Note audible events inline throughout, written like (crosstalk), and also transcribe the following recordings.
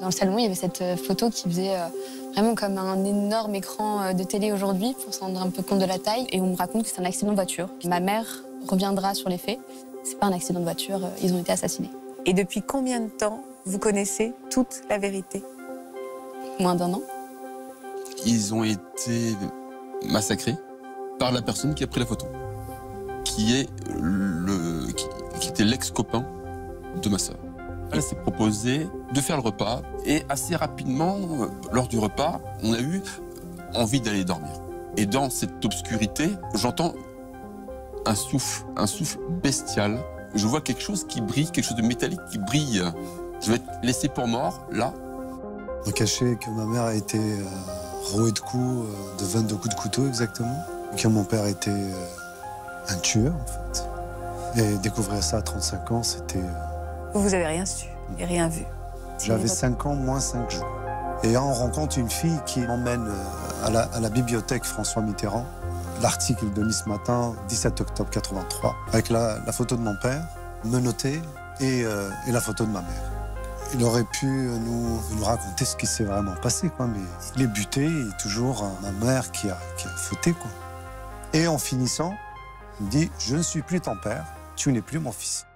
Dans le salon, il y avait cette euh, photo qui faisait euh, vraiment comme un énorme écran euh, de télé aujourd'hui pour se rendre un peu compte de la taille. Et on me raconte que c'est un accident de voiture. Ma mère reviendra sur les faits. C'est pas un accident de voiture, ils ont été assassinés. Et depuis combien de temps vous connaissez toute la vérité Moins d'un an. Ils ont été massacrés par la personne qui a pris la photo, qui est le, qui était l'ex-copain de ma sœur. Elle s'est proposée de faire le repas et assez rapidement, euh, lors du repas, on a eu envie d'aller dormir. Et dans cette obscurité, j'entends un souffle, un souffle bestial. Je vois quelque chose qui brille, quelque chose de métallique qui brille. Je vais être laissé pour mort, là. Me cacher que ma mère a été euh, rouée de coups, euh, de 22 coups de couteau exactement. Que mon père était un tueur, en fait. Et découvrir ça à 35 ans, c'était vous n'avez rien su et rien vu. J'avais 5 ans, moins 5 jours. Et on rencontre une fille qui m'emmène euh, à la, bibliothèque François Mitterrand l'article de Nice Matin, 17 octobre 83, avec la, photo de mon père, menotté, et, euh, et, la photo de ma mère. Il aurait pu nous, raconter ce qui s'est vraiment passé, quoi, mais il est buté, et toujours euh, ma mère qui a, qui fauté. Quoi. Et en finissant, il me dit, je ne suis plus ton père, tu n'es plus mon fils.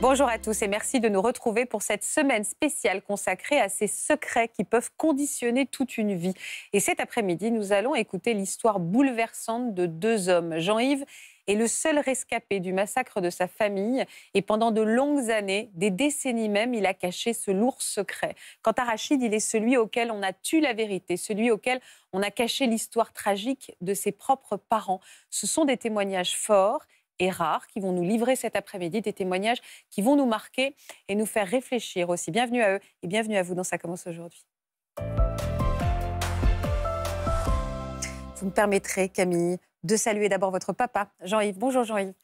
Bonjour à tous et merci de nous retrouver pour cette semaine spéciale consacrée à ces secrets qui peuvent conditionner toute une vie. Et cet après-midi, nous allons écouter l'histoire bouleversante de deux hommes, Jean-Yves est le seul rescapé du massacre de sa famille et pendant de longues années, des décennies même, il a caché ce lourd secret. Quant à Rachid, il est celui auquel on a tué la vérité, celui auquel on a caché l'histoire tragique de ses propres parents. Ce sont des témoignages forts et rares qui vont nous livrer cet après-midi des témoignages qui vont nous marquer et nous faire réfléchir aussi. Bienvenue à eux et bienvenue à vous dans Ça commence aujourd'hui. Vous me permettrez, Camille, de saluer d'abord votre papa, Jean-Yves. Bonjour Jean-Yves.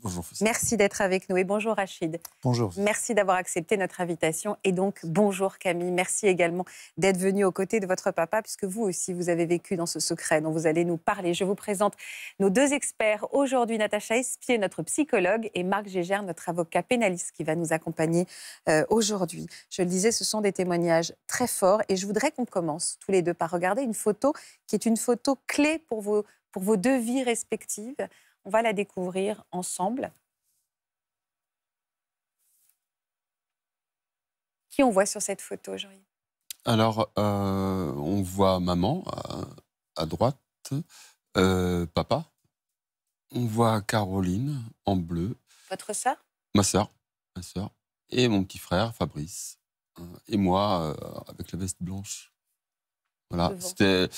Bonjour. Merci d'être avec nous et bonjour Rachid. Bonjour. Merci d'avoir accepté notre invitation et donc bonjour Camille. Merci également d'être venu aux côtés de votre papa puisque vous aussi vous avez vécu dans ce secret dont vous allez nous parler. Je vous présente nos deux experts aujourd'hui, Natacha Espier, notre psychologue, et Marc Gégère, notre avocat pénaliste qui va nous accompagner euh, aujourd'hui. Je le disais, ce sont des témoignages très forts et je voudrais qu'on commence tous les deux par regarder une photo qui est une photo clé pour vos, pour vos deux vies respectives. On va la découvrir ensemble. Qui on voit sur cette photo, jean -Yves Alors, euh, on voit maman euh, à, droite, euh, papa. On voit Caroline en bleu. Votre sœur Ma sœur, ma sœur. Et mon petit frère, Fabrice. Et moi, avec la veste blanche. Voilà, c'était.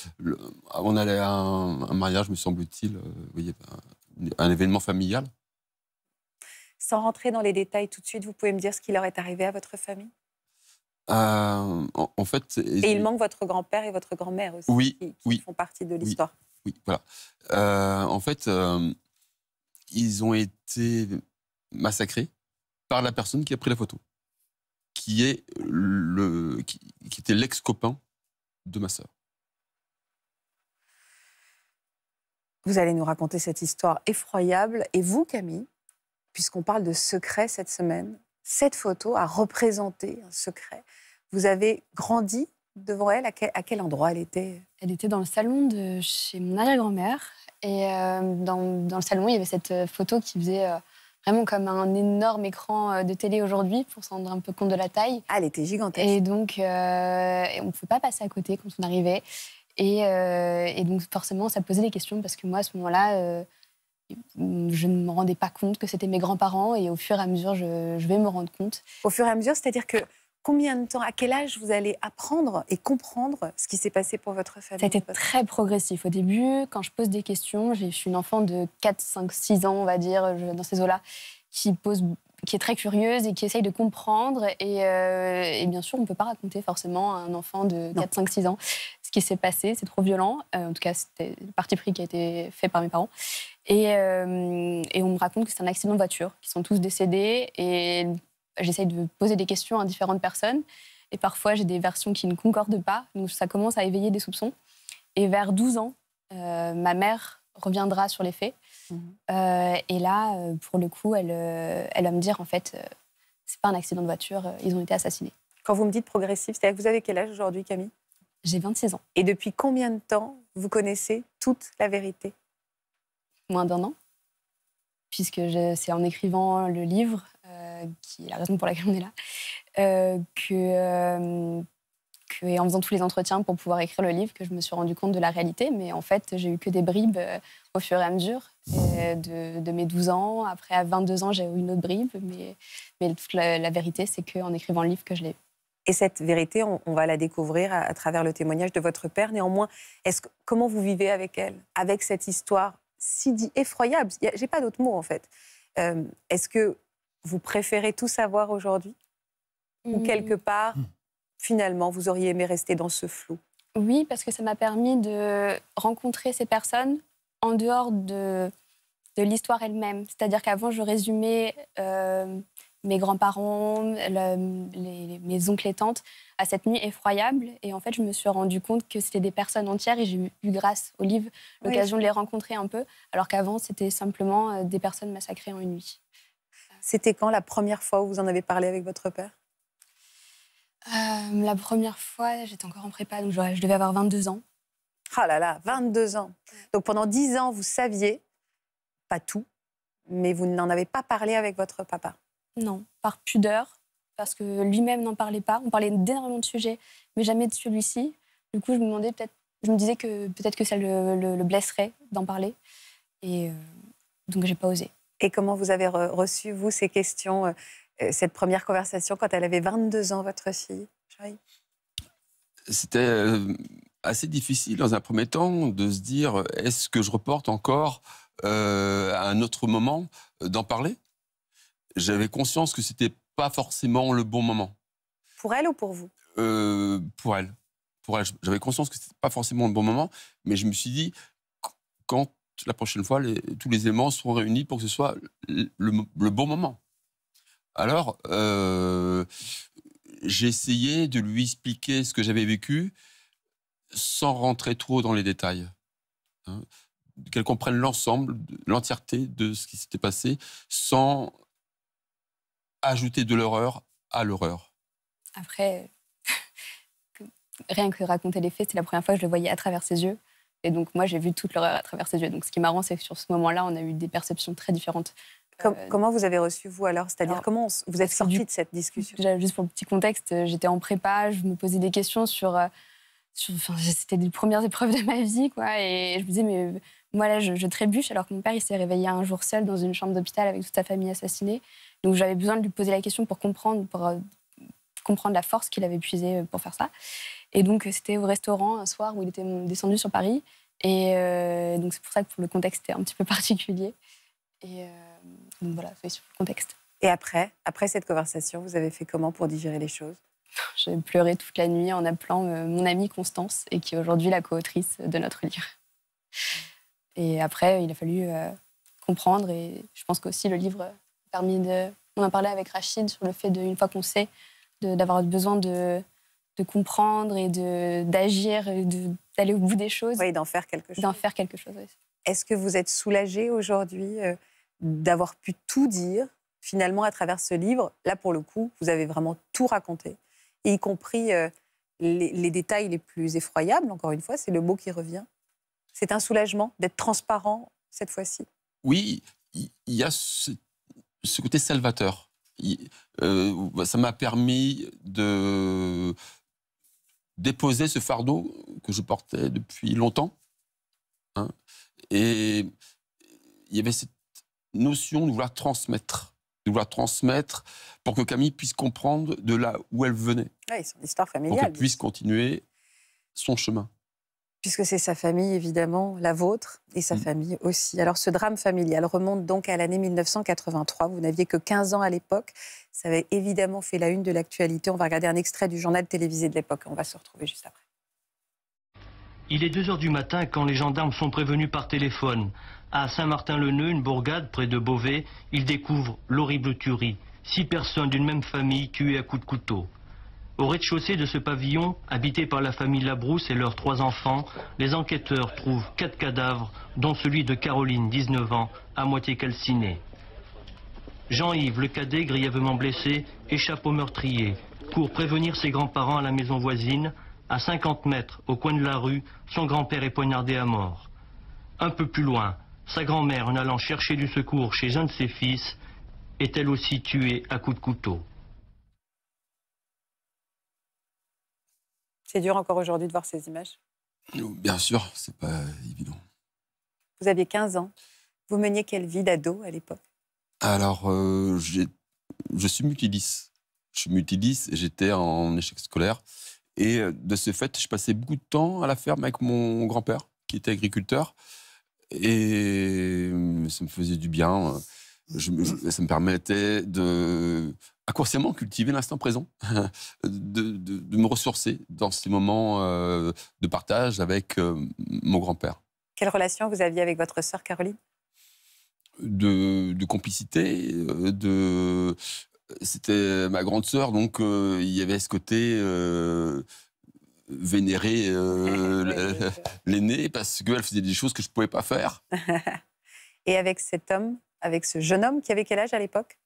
On allait à un, mariage, me semble-t-il. voyez un événement familial Sans rentrer dans les détails tout de suite, vous pouvez me dire ce qui leur est arrivé à votre famille euh, en, fait. Et il manque votre grand-père et votre grand-mère aussi, oui, qui, oui, font partie de l'histoire. Oui, voilà. Euh, en fait, euh, ils ont été massacrés par la personne qui a pris la photo, qui est le, qui était l'ex-copain de ma sœur. Vous allez nous raconter cette histoire effroyable. Et vous, Camille, puisqu'on parle de secret cette semaine, cette photo a représenté un secret. Vous avez grandi devant elle. À quel, endroit elle était Elle était dans le salon de chez mon arrière-grand-mère. Et euh, dans, le salon, il y avait cette euh, photo qui faisait euh, vraiment comme un énorme écran de télé aujourd'hui, pour s'en rendre un peu compte de la taille. Ah, elle était gigantesque. Et donc, on ne pouvait pas passer à côté quand on arrivait. Euh, et, donc forcément, ça posait des questions parce que moi, à ce moment-là, euh, je ne me rendais pas compte que c'était mes grands-parents et au fur et à mesure, je, je, vais me rendre compte. Au fur et à mesure, c'est-à-dire que combien de temps, à quel âge vous allez apprendre et comprendre ce qui s'est passé pour votre famille Ça a été très progressif. Au début, quand je pose des questions, je suis une enfant de 4, 5, 6 ans, on va dire, dans ces eaux-là, qui pose qui est très curieuse et qui essaye de comprendre. Et, euh, bien sûr, on ne peut pas raconter forcément à un enfant de 4, 5, 6 ans ce qui s'est passé. C'est trop violent. Euh, en tout cas, c'était le parti pris qui a été fait par mes parents. Et, euh, et on me raconte que c'est un accident de voiture, qu'ils sont tous décédés. Et j'essaye de poser des questions à différentes personnes. Et parfois, j'ai des versions qui ne concordent pas. Donc, ça commence à éveiller des soupçons. Et vers 12 ans, ma mère reviendra sur les faits. Mmh. Euh, et là, euh, pour le coup, elle, euh, elle va me dire en fait, c'est pas un accident de voiture, ils ont été assassinés. Quand vous me dites progressif, c'est-à-dire que vous avez quel âge aujourd'hui, Camille J'ai 26 ans. Et depuis combien de temps vous connaissez toute la vérité Moins d'un an, puisque c'est en écrivant le livre, qui est la raison pour laquelle on est là, euh, que, et en faisant tous les entretiens pour pouvoir écrire le livre que je me suis rendu compte de la réalité. Mais en fait, j'ai eu que des bribes euh, au fur et à mesure euh, de, mes 12 ans. Après, à 22 ans, j'ai eu une autre bribe. Mais, mais la, vérité, c'est qu'en écrivant le livre que je l'ai Et cette vérité, on, va la découvrir à, travers le témoignage de votre père. Néanmoins, comment vous vivez avec elle, avec cette histoire si dit effroyable J'ai pas d'autre mot en fait. Euh, est-ce que vous préférez tout savoir aujourd'hui ou hmm. quelque part hmm finalement, vous auriez aimé rester dans ce flou Oui, parce que ça m'a permis de rencontrer ces personnes en dehors de, l'histoire elle-même. C'est-à-dire qu'avant, je résumais euh, mes grands-parents, les, mes oncles et tantes à cette nuit effroyable. Et en fait, je me suis rendu compte que c'était des personnes entières et j'ai eu, grâce au livre l'occasion de les rencontrer un peu, alors qu'avant, c'était simplement euh, des personnes massacrées en une nuit. C'était quand la première fois où vous en avez parlé avec votre père euh, la première fois, j'étais encore en prépa, donc je devais avoir 22 ans. Ah oh là là, 22 ans. Donc pendant 10 ans, vous saviez, pas tout, mais vous n'en avez pas parlé avec votre papa Non, par pudeur, parce que lui-même n'en parlait pas. On parlait d'énormément de sujets, mais jamais de celui-ci. Du coup, je me demandais peut-être, je me disais que peut-être que ça le, blesserait d'en parler. Et donc, euh, donc, j'ai pas osé. Et comment vous avez reçu, vous, ces questions euh, euh, cette première conversation quand elle avait 22 ans, votre fille C'était euh, assez difficile dans un premier temps de se dire est-ce que je reporte encore à euh, un autre moment d'en parler J'avais conscience que ce n'était pas forcément le bon moment. Pour elle ou pour vous Pour elle. Pour elle. J'avais conscience que ce n'était pas forcément le bon moment, mais je me suis dit quand la prochaine fois tous les éléments seront réunis pour que ce soit le bon moment. Alors, euh, j'ai essayé de lui expliquer ce que j'avais vécu sans rentrer trop dans les détails. Hein. Qu'elle comprenne l'ensemble, l'entièreté de ce qui s'était passé sans ajouter de l'horreur à l'horreur. Après, (laughs) rien que raconter les faits, c'est la première fois que je le voyais à travers ses yeux. Et donc, moi, j'ai vu toute l'horreur à travers ses yeux. Donc, ce qui est marrant, c'est que sur ce moment-là, on a eu des perceptions très différentes. Euh, comment vous avez reçu, vous, alors C'est-à-dire, comment vous êtes sorti de cette discussion Juste pour le petit contexte, euh, j'étais en prépa, je me posais des questions euh, sur. enfin, C'était des premières épreuves de ma vie, quoi. Et je me disais, mais moi, là, je, trébuche, alors que mon père, il s'est réveillé un jour seul dans une chambre d'hôpital avec toute sa famille assassinée. Donc, j'avais besoin de lui poser la question pour comprendre, pour comprendre la force qu'il avait puisée pour faire ça. Et donc, c'était au restaurant un soir où il était descendu sur Paris. Et donc, c'est pour ça que pour le contexte, est un petit peu (laughs) particulier. Et donc voilà, c'est sur le contexte. Et après, après cette conversation, vous avez fait comment pour digérer les choses (laughs) J'ai pleuré toute la nuit en appelant euh, mon amie Constance, et qui est aujourd'hui la co-autrice de notre livre. Et après, il a fallu euh, comprendre, et je pense qu'aussi le livre a permis de... On a parlé avec Rachid sur le fait, de, une fois qu'on sait, d'avoir besoin de, de comprendre et d'agir, d'aller au bout des choses. Oui, d'en faire quelque chose. D'en faire quelque chose, oui. Est-ce que vous êtes soulagée aujourd'hui euh, d'avoir pu tout dire finalement à travers ce livre. Là, pour le coup, vous avez vraiment tout raconté, y compris euh, les, détails les plus effroyables. Encore une fois, c'est le mot qui revient. C'est un soulagement d'être transparent cette fois-ci. Oui, il y a ce, côté salvateur. Euh, ça m'a permis de déposer ce fardeau que je portais depuis longtemps. Hein. Et il y avait cette notion de vouloir transmettre. De vouloir transmettre pour que Camille puisse comprendre de là où elle venait. Oui, son histoire familiale. Pour qu'elle puisse continuer son chemin. Puisque c'est sa famille, évidemment, la vôtre, et sa mm. famille aussi. Alors ce drame familial remonte donc à l'année 1983. Vous n'aviez que 15 ans à l'époque. Ça avait évidemment fait la une de l'actualité. On va regarder un extrait du journal télévisé de l'époque. On va se retrouver juste après. Il est 2 h du matin quand les gendarmes sont prévenus par téléphone. À Saint-Martin-le-Neu, une bourgade près de Beauvais, il découvre l'horrible tuerie. Six personnes d'une même famille tuées à coups de couteau. Au rez-de-chaussée de ce pavillon, habité par la famille Labrousse et leurs trois enfants, les enquêteurs trouvent quatre cadavres, dont celui de Caroline, 19 ans, à moitié calcinée. Jean-Yves, le cadet grièvement blessé, échappe au meurtrier, Pour prévenir ses grands-parents à la maison voisine. À 50 mètres, au coin de la rue, son grand-père est poignardé à mort. Un peu plus loin, sa grand-mère, en allant chercher du secours chez un de ses fils, est elle aussi tuée à coups de couteau. C'est dur encore aujourd'hui de voir ces images oh, Bien sûr, c'est pas évident. Vous aviez 15 ans. Vous meniez quelle vie d'ado à l'époque Alors, euh, je suis mutiliste. Je suis et j'étais en échec scolaire. Et euh, de ce fait, je passais beaucoup de temps à la ferme avec mon grand-père, qui était agriculteur et ça me faisait du bien. Euh, ça me permettait de inconsciemment cultiver l'instant présent, (laughs) de, me ressourcer dans ces moments euh, de partage avec euh, mon grand-père. Quelle relation vous aviez avec votre sœur Caroline de, complicité, de c'était ma grande sœur, donc il y avait ce côté vénérer euh, l'aînée parce qu'elle faisait des choses que je ne pouvais pas faire. (laughs) Et avec cet homme, avec ce jeune homme qui avait quel âge à l'époque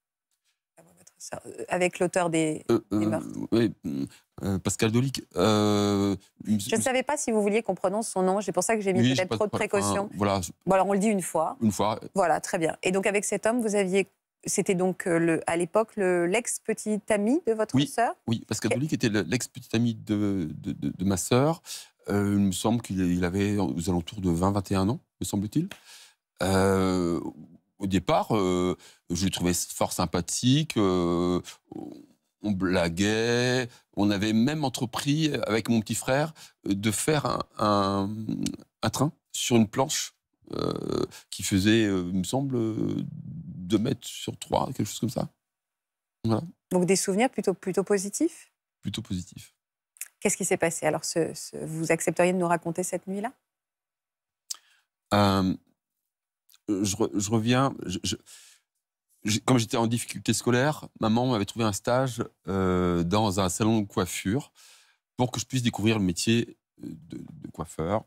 avec l'auteur des, meurtres. Euh, oui, euh, Pascal Dolic. Euh, je ne savais pas si vous vouliez qu'on prononce son nom, c'est pour ça que j'ai mis peut-être trop de précautions. voilà. Bon, alors on le dit une fois. Une fois. Voilà, très bien. Et donc avec cet homme, vous aviez c'était donc euh, le, à l'époque l'ex-petit ami de votre oui, sœur Oui, que Dolik était l'ex-petit ami de, de, ma sœur. Euh, il me semble qu'il avait aux alentours de 20-21 ans, me semble-t-il. Euh, au départ, je le trouvais fort sympathique. on blaguait. On avait même entrepris, avec mon petit frère, de faire un, un, un train sur une planche qui faisait, il me semble, 2 mètres sur 3, quelque chose comme ça. Donc des souvenirs plutôt, plutôt positifs Plutôt positifs. Qu'est-ce qui s'est passé Alors, vous accepteriez de nous raconter cette nuit-là euh, je, reviens. Comme j'étais en difficulté scolaire, maman m'avait trouvé un stage euh, dans un salon de coiffure pour que je puisse découvrir le métier de, coiffeur.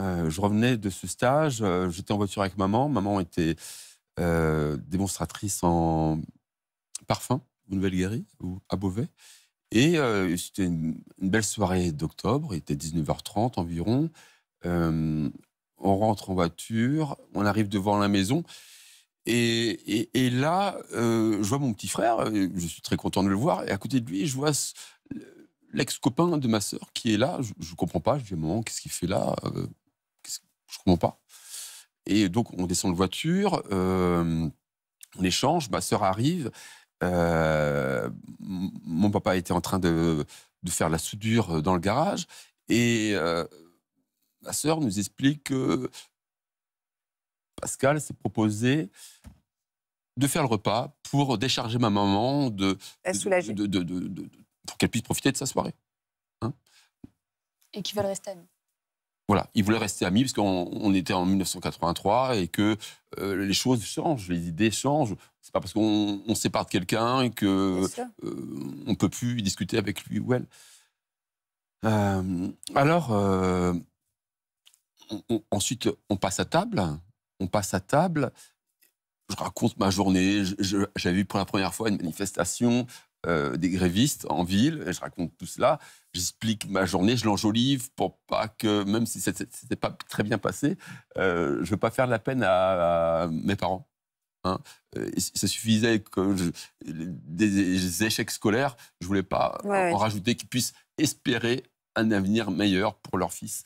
Euh, je revenais de ce stage, j'étais en voiture avec maman. Maman était euh, démonstratrice en parfum au nouvelle ou à Beauvais. Et euh, c'était une, belle soirée d'octobre, il était 19h30 environ. Euh, on rentre en voiture, on arrive devant la maison. Et, là, je vois mon petit frère, je suis très content de le voir, et à côté de lui, je vois l'ex-copain de ma sœur qui est là. Je ne comprends pas, je lui dis, maman, qu'est-ce qu'il fait là Je ne comprends pas. Et donc, on descend de voiture, euh, on échange, ma sœur arrive. Euh, mon papa était en train de, de, faire la soudure euh, dans le garage. Et ma sœur nous explique que Pascal s'est proposé de faire le repas pour décharger ma maman de, Elle De, pour qu'elle puisse profiter de sa soirée. Hein. et qui veulent rester nous. Voilà, il voulait rester amis parce qu'on était en 1983 et que euh, les choses changent, les idées changent. C'est pas parce qu'on sépare de quelqu'un que euh, on peut plus discuter avec lui ou elle. Euh, alors ensuite on passe à table, on passe à table. Je raconte ma journée. J'avais vu pour la première fois une manifestation euh, des grévistes en ville, et je raconte tout cela, j'explique ma journée, je l'enjolive pour pas que, même si c'était pas très bien passé, euh, je veux pas faire de la peine à, mes parents. Hein. Euh, ça suffisait que des, échecs scolaires, je voulais pas en rajouter qu'ils puissent espérer un avenir meilleur pour leur fils.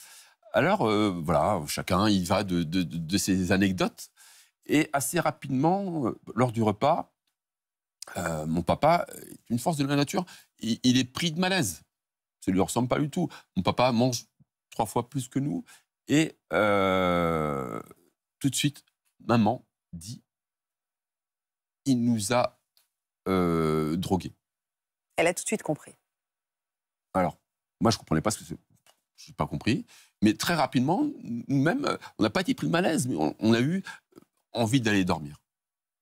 Alors euh, voilà, chacun il va de, de ses anecdotes. Et assez rapidement, lors du repas, euh, mon papa est une force de la nature. Il, est pris de malaise. Ça ne lui ressemble pas du tout. Mon papa mange trois fois plus que nous. Et euh, tout de suite, maman dit il nous a euh, drogués. Elle a tout de suite compris. Alors, moi, je ne comprenais pas ce que Je n'ai pas compris. Mais très rapidement, nous-mêmes, on n'a pas été pris de malaise, mais on, on a eu envie d'aller dormir.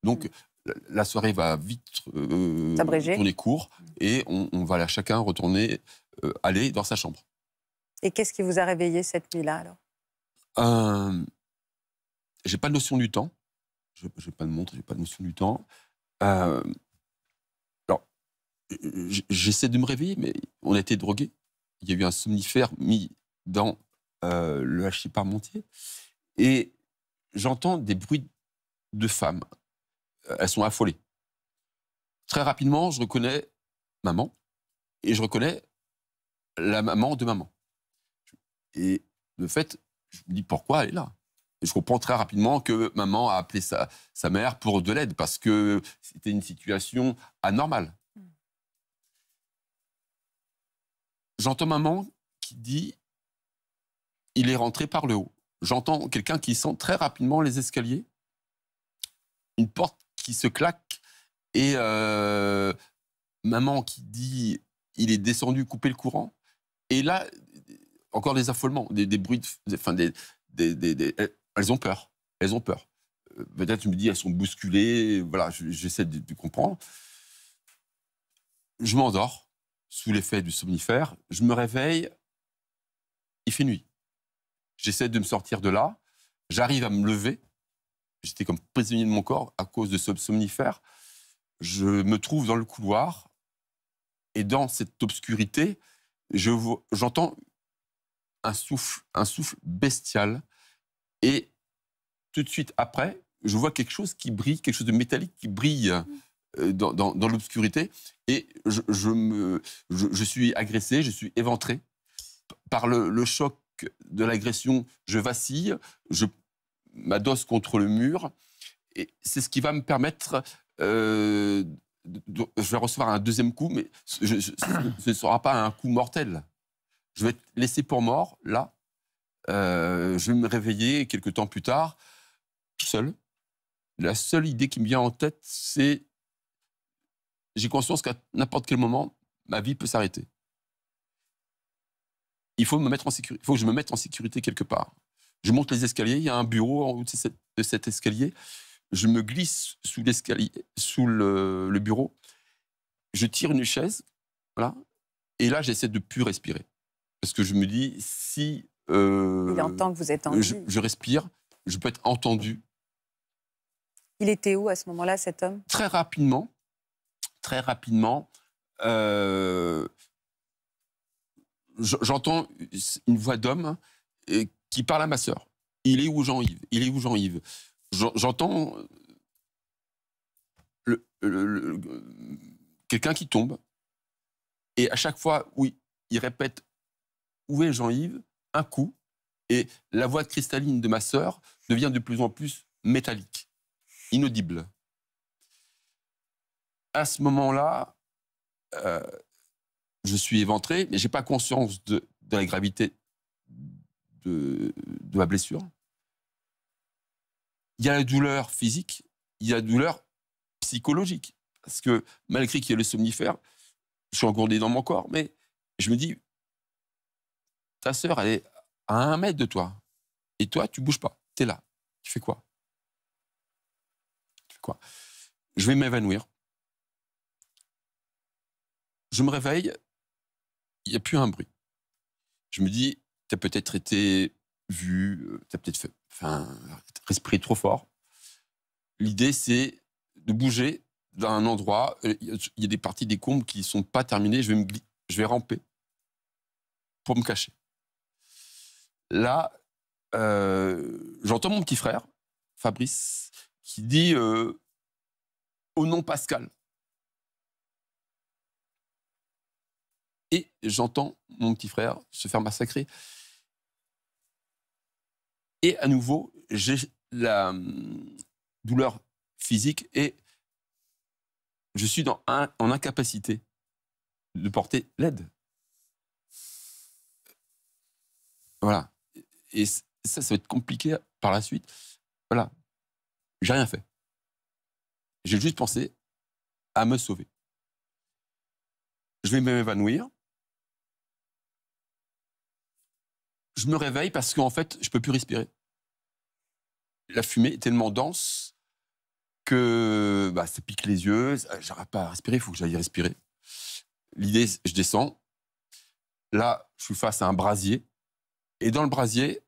Donc, mm la soirée va vite euh, tourner court et on, va là, chacun retourner, euh, aller dans sa chambre. Et qu'est-ce qui vous a réveillé cette nuit-là alors euh, J'ai pas de notion du temps. Je n'ai pas de montre, j'ai pas de notion du temps. Euh, alors, j'essaie de me réveiller, mais on a été drogués. Il y a eu un somnifère mis dans le hachis parmentier. Et j'entends des bruits de femmes euh, elles sont affolées. Très rapidement, je reconnais maman et je reconnais la maman de maman. Et de fait, je me dis pourquoi elle est là. Et je comprends très rapidement que maman a appelé sa mère pour de l'aide parce que c'était une situation anormale. Hmm. J'entends maman qui dit il est rentré par le haut. J'entends quelqu'un qui sent très rapidement les escaliers, une porte qui se claque et euh, maman qui dit il est descendu couper le courant. Et là, encore des affolements, des, bruits, enfin des, euh, elles ont peur, elles ont peur. Euh, peut-être tu me dis elles sont bousculées, voilà, j'essaie de comprendre. Je m'endors sous l'effet du somnifère, je me réveille, il fait nuit. J'essaie de me sortir de là, j'arrive à me lever, J'étais comme prisonnier de mon corps à cause de ce somnifère. Je me trouve dans le couloir et dans cette obscurité, j'entends un souffle, un souffle bestial. Et tout de suite après, je vois quelque chose qui brille, quelque chose de métallique qui brille euh, dans, l'obscurité. Et je, me, suis agressé, je suis éventré. Par le, le choc de l'agression, je vacille, je, ma dose contre le mur. Et c'est ce qui va me permettre. Euh, je vais recevoir un deuxième coup, mais ce ne sera pas un coup mortel. Je vais être laissé pour mort, là. Euh, je vais me réveiller quelques temps plus tard, seul. La seule idée qui me vient en tête, c'est j'ai conscience qu'à n'importe quel moment, ma vie peut s'arrêter. Il faut me mettre en sécurité. Il faut que je me mette en sécurité quelque part. Je monte les escaliers, il y a un bureau en haut de, cet escalier. Je me glisse sous l'escalier, sous le, bureau. Je tire une chaise, voilà. Et là, j'essaie de plus respirer. Parce que je me dis, si. Euh, il entend que vous êtes en Je, je respire, je peux être entendu. Il était où à ce moment-là, cet homme Très rapidement, très rapidement, euh, j'entends une voix d'homme euh, qui parle à ma sœur. Il est où Jean-Yves Il est où Jean-Yves J'entends quelqu'un qui tombe, et à chaque fois oui, il, répète Où est Jean-Yves un coup, et la voix cristalline de ma sœur devient de plus en plus métallique, inaudible. À ce moment-là, euh, je suis éventré, mais je n'ai pas conscience de, la gravité de, ma blessure. Il y a la douleur physique, il y a la douleur psychologique. Parce que malgré qu'il y ait le somnifère, je suis engourdi dans mon corps, mais je me dis, ta sœur, elle est à un mètre de toi. Et toi, tu bouges pas. Tu es là. Tu fais quoi Tu fais quoi Je vais m'évanouir. Je me réveille, il n'y a plus un bruit. Je me dis, peut-être été vu, euh, tu peut-être fait, enfin, respiré trop fort. L'idée, c'est de bouger dans un endroit. Il y a des parties des combes qui ne sont pas terminées. Je vais, me je vais ramper pour me cacher. Là, euh, j'entends mon petit frère, Fabrice, qui dit euh, au nom Pascal. Et j'entends mon petit frère se faire massacrer. Et à nouveau, j'ai la hum, douleur physique et je suis en incapacité de porter l'aide. Voilà. Et ça, ça va être compliqué par la suite. Voilà. J'ai rien fait. J'ai juste pensé à me sauver. Je vais m'évanouir. je me réveille parce qu'en fait, je peux plus respirer. La fumée est tellement dense que bah, ça pique les yeux, j'arrive pas à respirer, il faut que j'aille respirer. L'idée, je descends. Là, je suis face à un brasier. Et dans le brasier,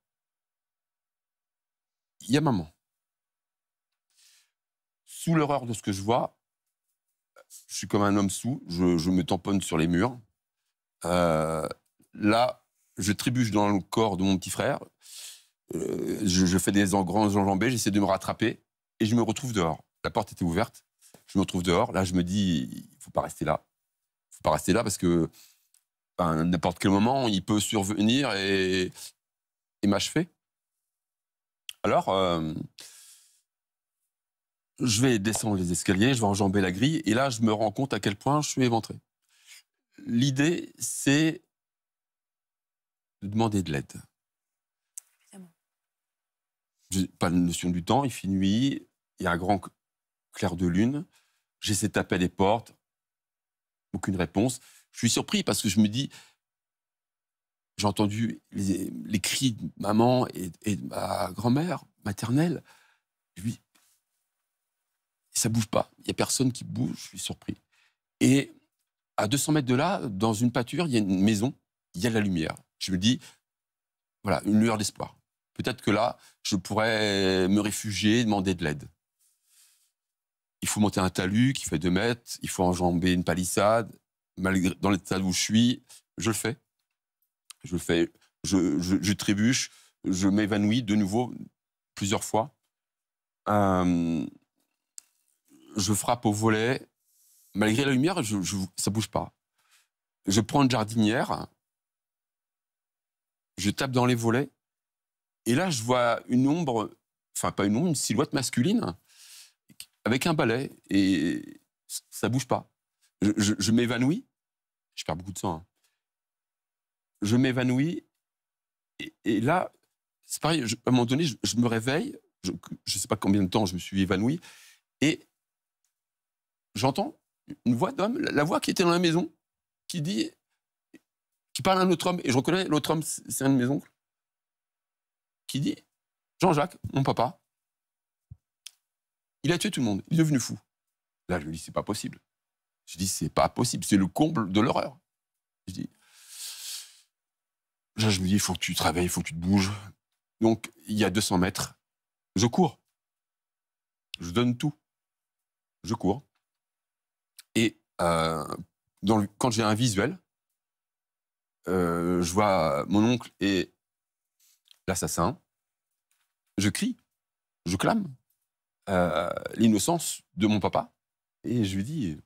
il y a maman. Sous l'horreur de ce que je vois, je suis comme un homme sous, je, me tamponne sur les murs. Euh, là, je trébuche dans le corps de mon petit frère, euh, je, fais des grands enjambées, j'essaie de me rattraper, et je me retrouve dehors. La porte était ouverte, je me retrouve dehors. Là, je me dis, il faut pas rester là. Il faut pas rester là parce que ben, n'importe quel moment, il peut survenir et, m'achever. Alors, euh, je vais descendre les escaliers, je vais enjamber la grille, et là, je me rends compte à quel point je suis éventré. L'idée, c'est demander de l'aide. Pas de notion du temps, il fait nuit, il y a un grand clair de lune, j'essaie de taper les portes, aucune réponse. Je suis surpris parce que je me dis, j'ai entendu les, cris de maman et, de ma grand-mère maternelle. Lui, ça bouge pas. Il y a personne qui bouge. Je suis surpris. Et à 200 mètres de là, dans une pâture, il y a une maison. Il y a la lumière je me dis, voilà, une lueur d'espoir. Peut-être que là, je pourrais me réfugier, demander de l'aide. Il faut monter un talus qui fait 2 mètres, il faut enjamber une palissade. Malgré, dans l'état où je suis, je le fais. Je le fais, je, je, trébuche, je m'évanouis de nouveau plusieurs fois. Euh, je frappe au volet. Malgré la lumière, je, je ça bouge pas. Je prends une jardinière je tape dans les volets, et là, je vois une ombre, enfin pas une ombre, une silhouette masculine, avec un balai, et ça bouge pas. Je, m'évanouis, je perds beaucoup de sang, hein. Je m'évanouis, et, là, c'est pareil, à un moment donné, je, je me réveille, je ne sais pas combien de temps je me suis évanoui, et j'entends une voix d'homme, la voix qui était dans la maison, qui dit qui parle à un autre homme, et je reconnais l'autre homme, c'est un de mes oncles, qui dit Jean-Jacques, mon papa, il a tué tout le monde, il est devenu fou. Là, je lui dis C'est pas possible. Je dis C'est pas possible, c'est le comble de l'horreur. Je dis Là, je me dis Il faut que tu travailles, il faut que tu te bouges. Donc, il y a 200 mètres, je cours. Je donne tout. Je cours. Et euh, quand j'ai un visuel, euh, je vois mon oncle et l'assassin, je crie, je clame euh, l'innocence de mon papa. Et je lui dis,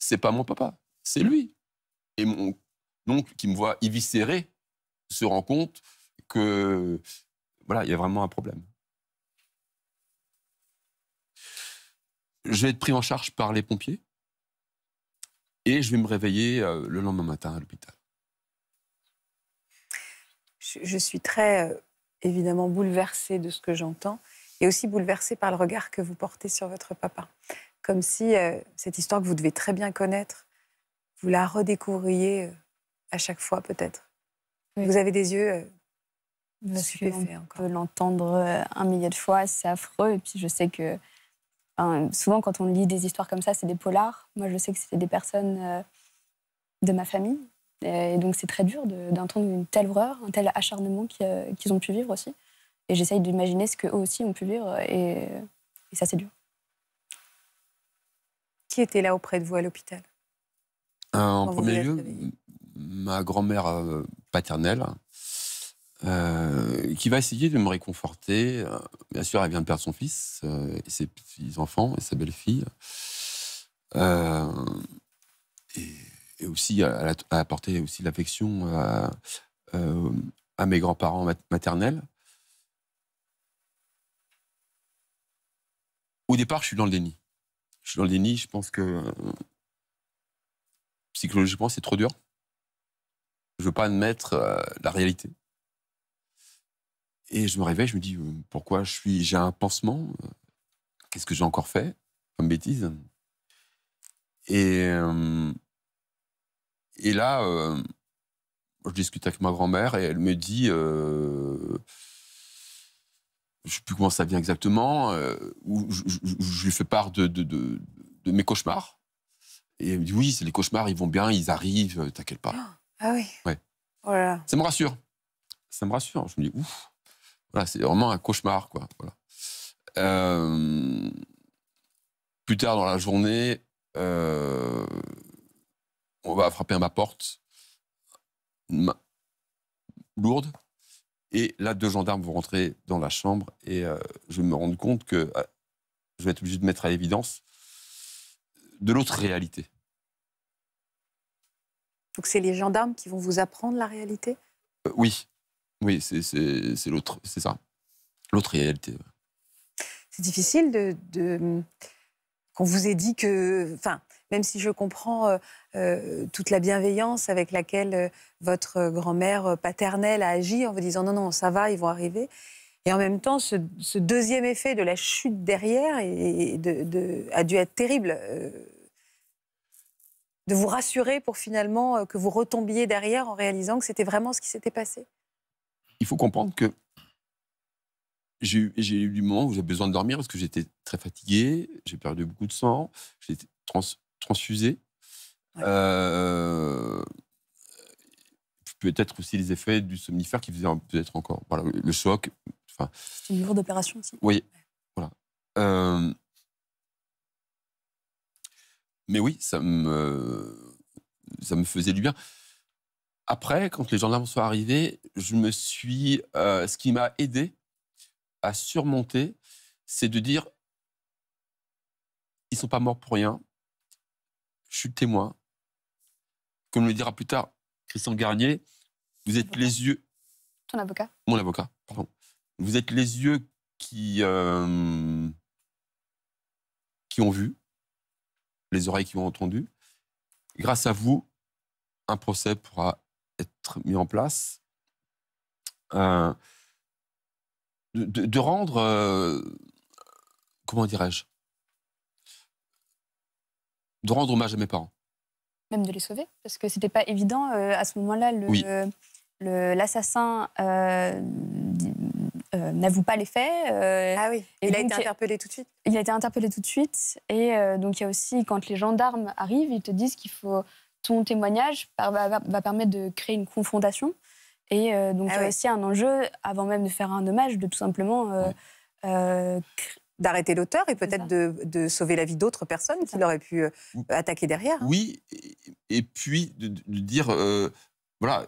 c'est pas mon papa, c'est lui. Et mon oncle, qui me voit éviscéré, se rend compte que, voilà, il y a vraiment un problème. Je vais être pris en charge par les pompiers et je vais me réveiller euh, le lendemain matin à l'hôpital. Je suis très, euh, évidemment, bouleversée de ce que j'entends et aussi bouleversée par le regard que vous portez sur votre papa. Comme si euh, cette histoire que vous devez très bien connaître, vous la redécouvriez à chaque fois peut-être. Vous avez des yeux euh, encore. peut l'entendre un millier de fois, c'est affreux. Et puis je sais que souvent, quand on lit des histoires comme ça, c'est des polars. Moi, je sais que c'était des personnes euh, de ma famille. Et, donc, c'est très dur d'entendre une telle horreur, un tel acharnement euh, qu'ils ont pu vivre aussi. Et j'essaye d'imaginer ce qu'eux aussi ont pu vivre. Et, ça, c'est dur. Qui était là auprès de vous à l'hôpital euh, En premier lieu, ma grand-mère paternelle, euh, qui va essayer de me réconforter. Euh, bien sûr, elle vient de perdre son fils, euh, et ses petits-enfants, et sa belle-fille. et, aussi, elle a, apporté aussi l'affection à, mes grands-parents maternels. Au départ, je suis dans le déni. Je suis dans le déni, je pense que psychologiquement, c'est trop dur. Je ne veux pas admettre la réalité. Et je me réveille, je me dis euh, pourquoi je suis, j'ai un pansement, euh, qu'est-ce que j'ai encore fait comme bêtise Et euh, et là, je discute avec ma grand-mère et elle me dit, je ne sais plus comment ça vient exactement, où je, lui fais part de, de, mes cauchemars. Et elle me dit, oui, c'est les cauchemars, ils vont bien, ils arrivent, t'inquiète pas. Ah oui ouais. Oh ça me rassure. Ça me rassure. Je me dis, ouf c'est vraiment un cauchemar, quoi. Euh, plus tard dans la journée, euh, on va frapper à ma porte, lourde, et là, deux gendarmes vont rentrer dans la chambre et euh, je me rends compte que je vais être obligé de mettre à l'évidence de l'autre réalité. Donc c'est les gendarmes qui vont vous apprendre la réalité Oui, oui, c'est l'autre, c'est ça. L'autre réalité. C'est difficile de, qu'on vous ait dit que, enfin, même si je comprends euh, euh, toute la bienveillance avec laquelle euh, votre grand-mère paternelle a agi en vous disant non, non, ça va, ils vont arriver. Et en même temps, ce, deuxième effet de la chute derrière de, a dû être terrible. de vous rassurer pour finalement que vous retombiez derrière en réalisant que c'était vraiment ce qui s'était passé il faut comprendre que j'ai eu, du moment où j'avais besoin de dormir parce que j'étais très fatigué, j'ai perdu beaucoup de sang, j'étais trans, transfusé. Euh, peut-être aussi les effets du somnifère qui faisaient peut-être encore le choc. Enfin, C'est une lourde d'opération aussi. Oui, voilà. Euh, mais oui, ça me, ça me faisait du bien. Après, quand les gendarmes sont arrivés, je me suis. Euh, ce qui m'a aidé à surmonter, c'est de dire ils sont pas morts pour rien. Je suis témoin. Comme le dira plus tard Christian Garnier, vous êtes les yeux. Ton avocat Mon avocat, pardon. Vous êtes les yeux qui. Euh, qui ont vu, les oreilles qui ont entendu. Grâce à vous, un procès pourra mis en place, euh, de, rendre, euh, comment dirais-je, de rendre hommage à mes parents. Même de les sauver, parce que c'était pas évident euh, à ce moment-là. Le, l'assassin n'avoue pas les faits. ah oui. il a été interpellé tout de suite. Il a été interpellé tout de suite, et donc il y a aussi quand les gendarmes arrivent, ils te disent qu'il faut son témoignage va, permettre de créer une confrontation. Et euh, donc, ah il y a aussi un enjeu, avant même de faire un hommage, de tout simplement. Euh, euh, D'arrêter l'auteur et peut-être de, sauver la vie d'autres personnes qui l'auraient pu attaquer derrière. Oui, et puis de, dire, voilà,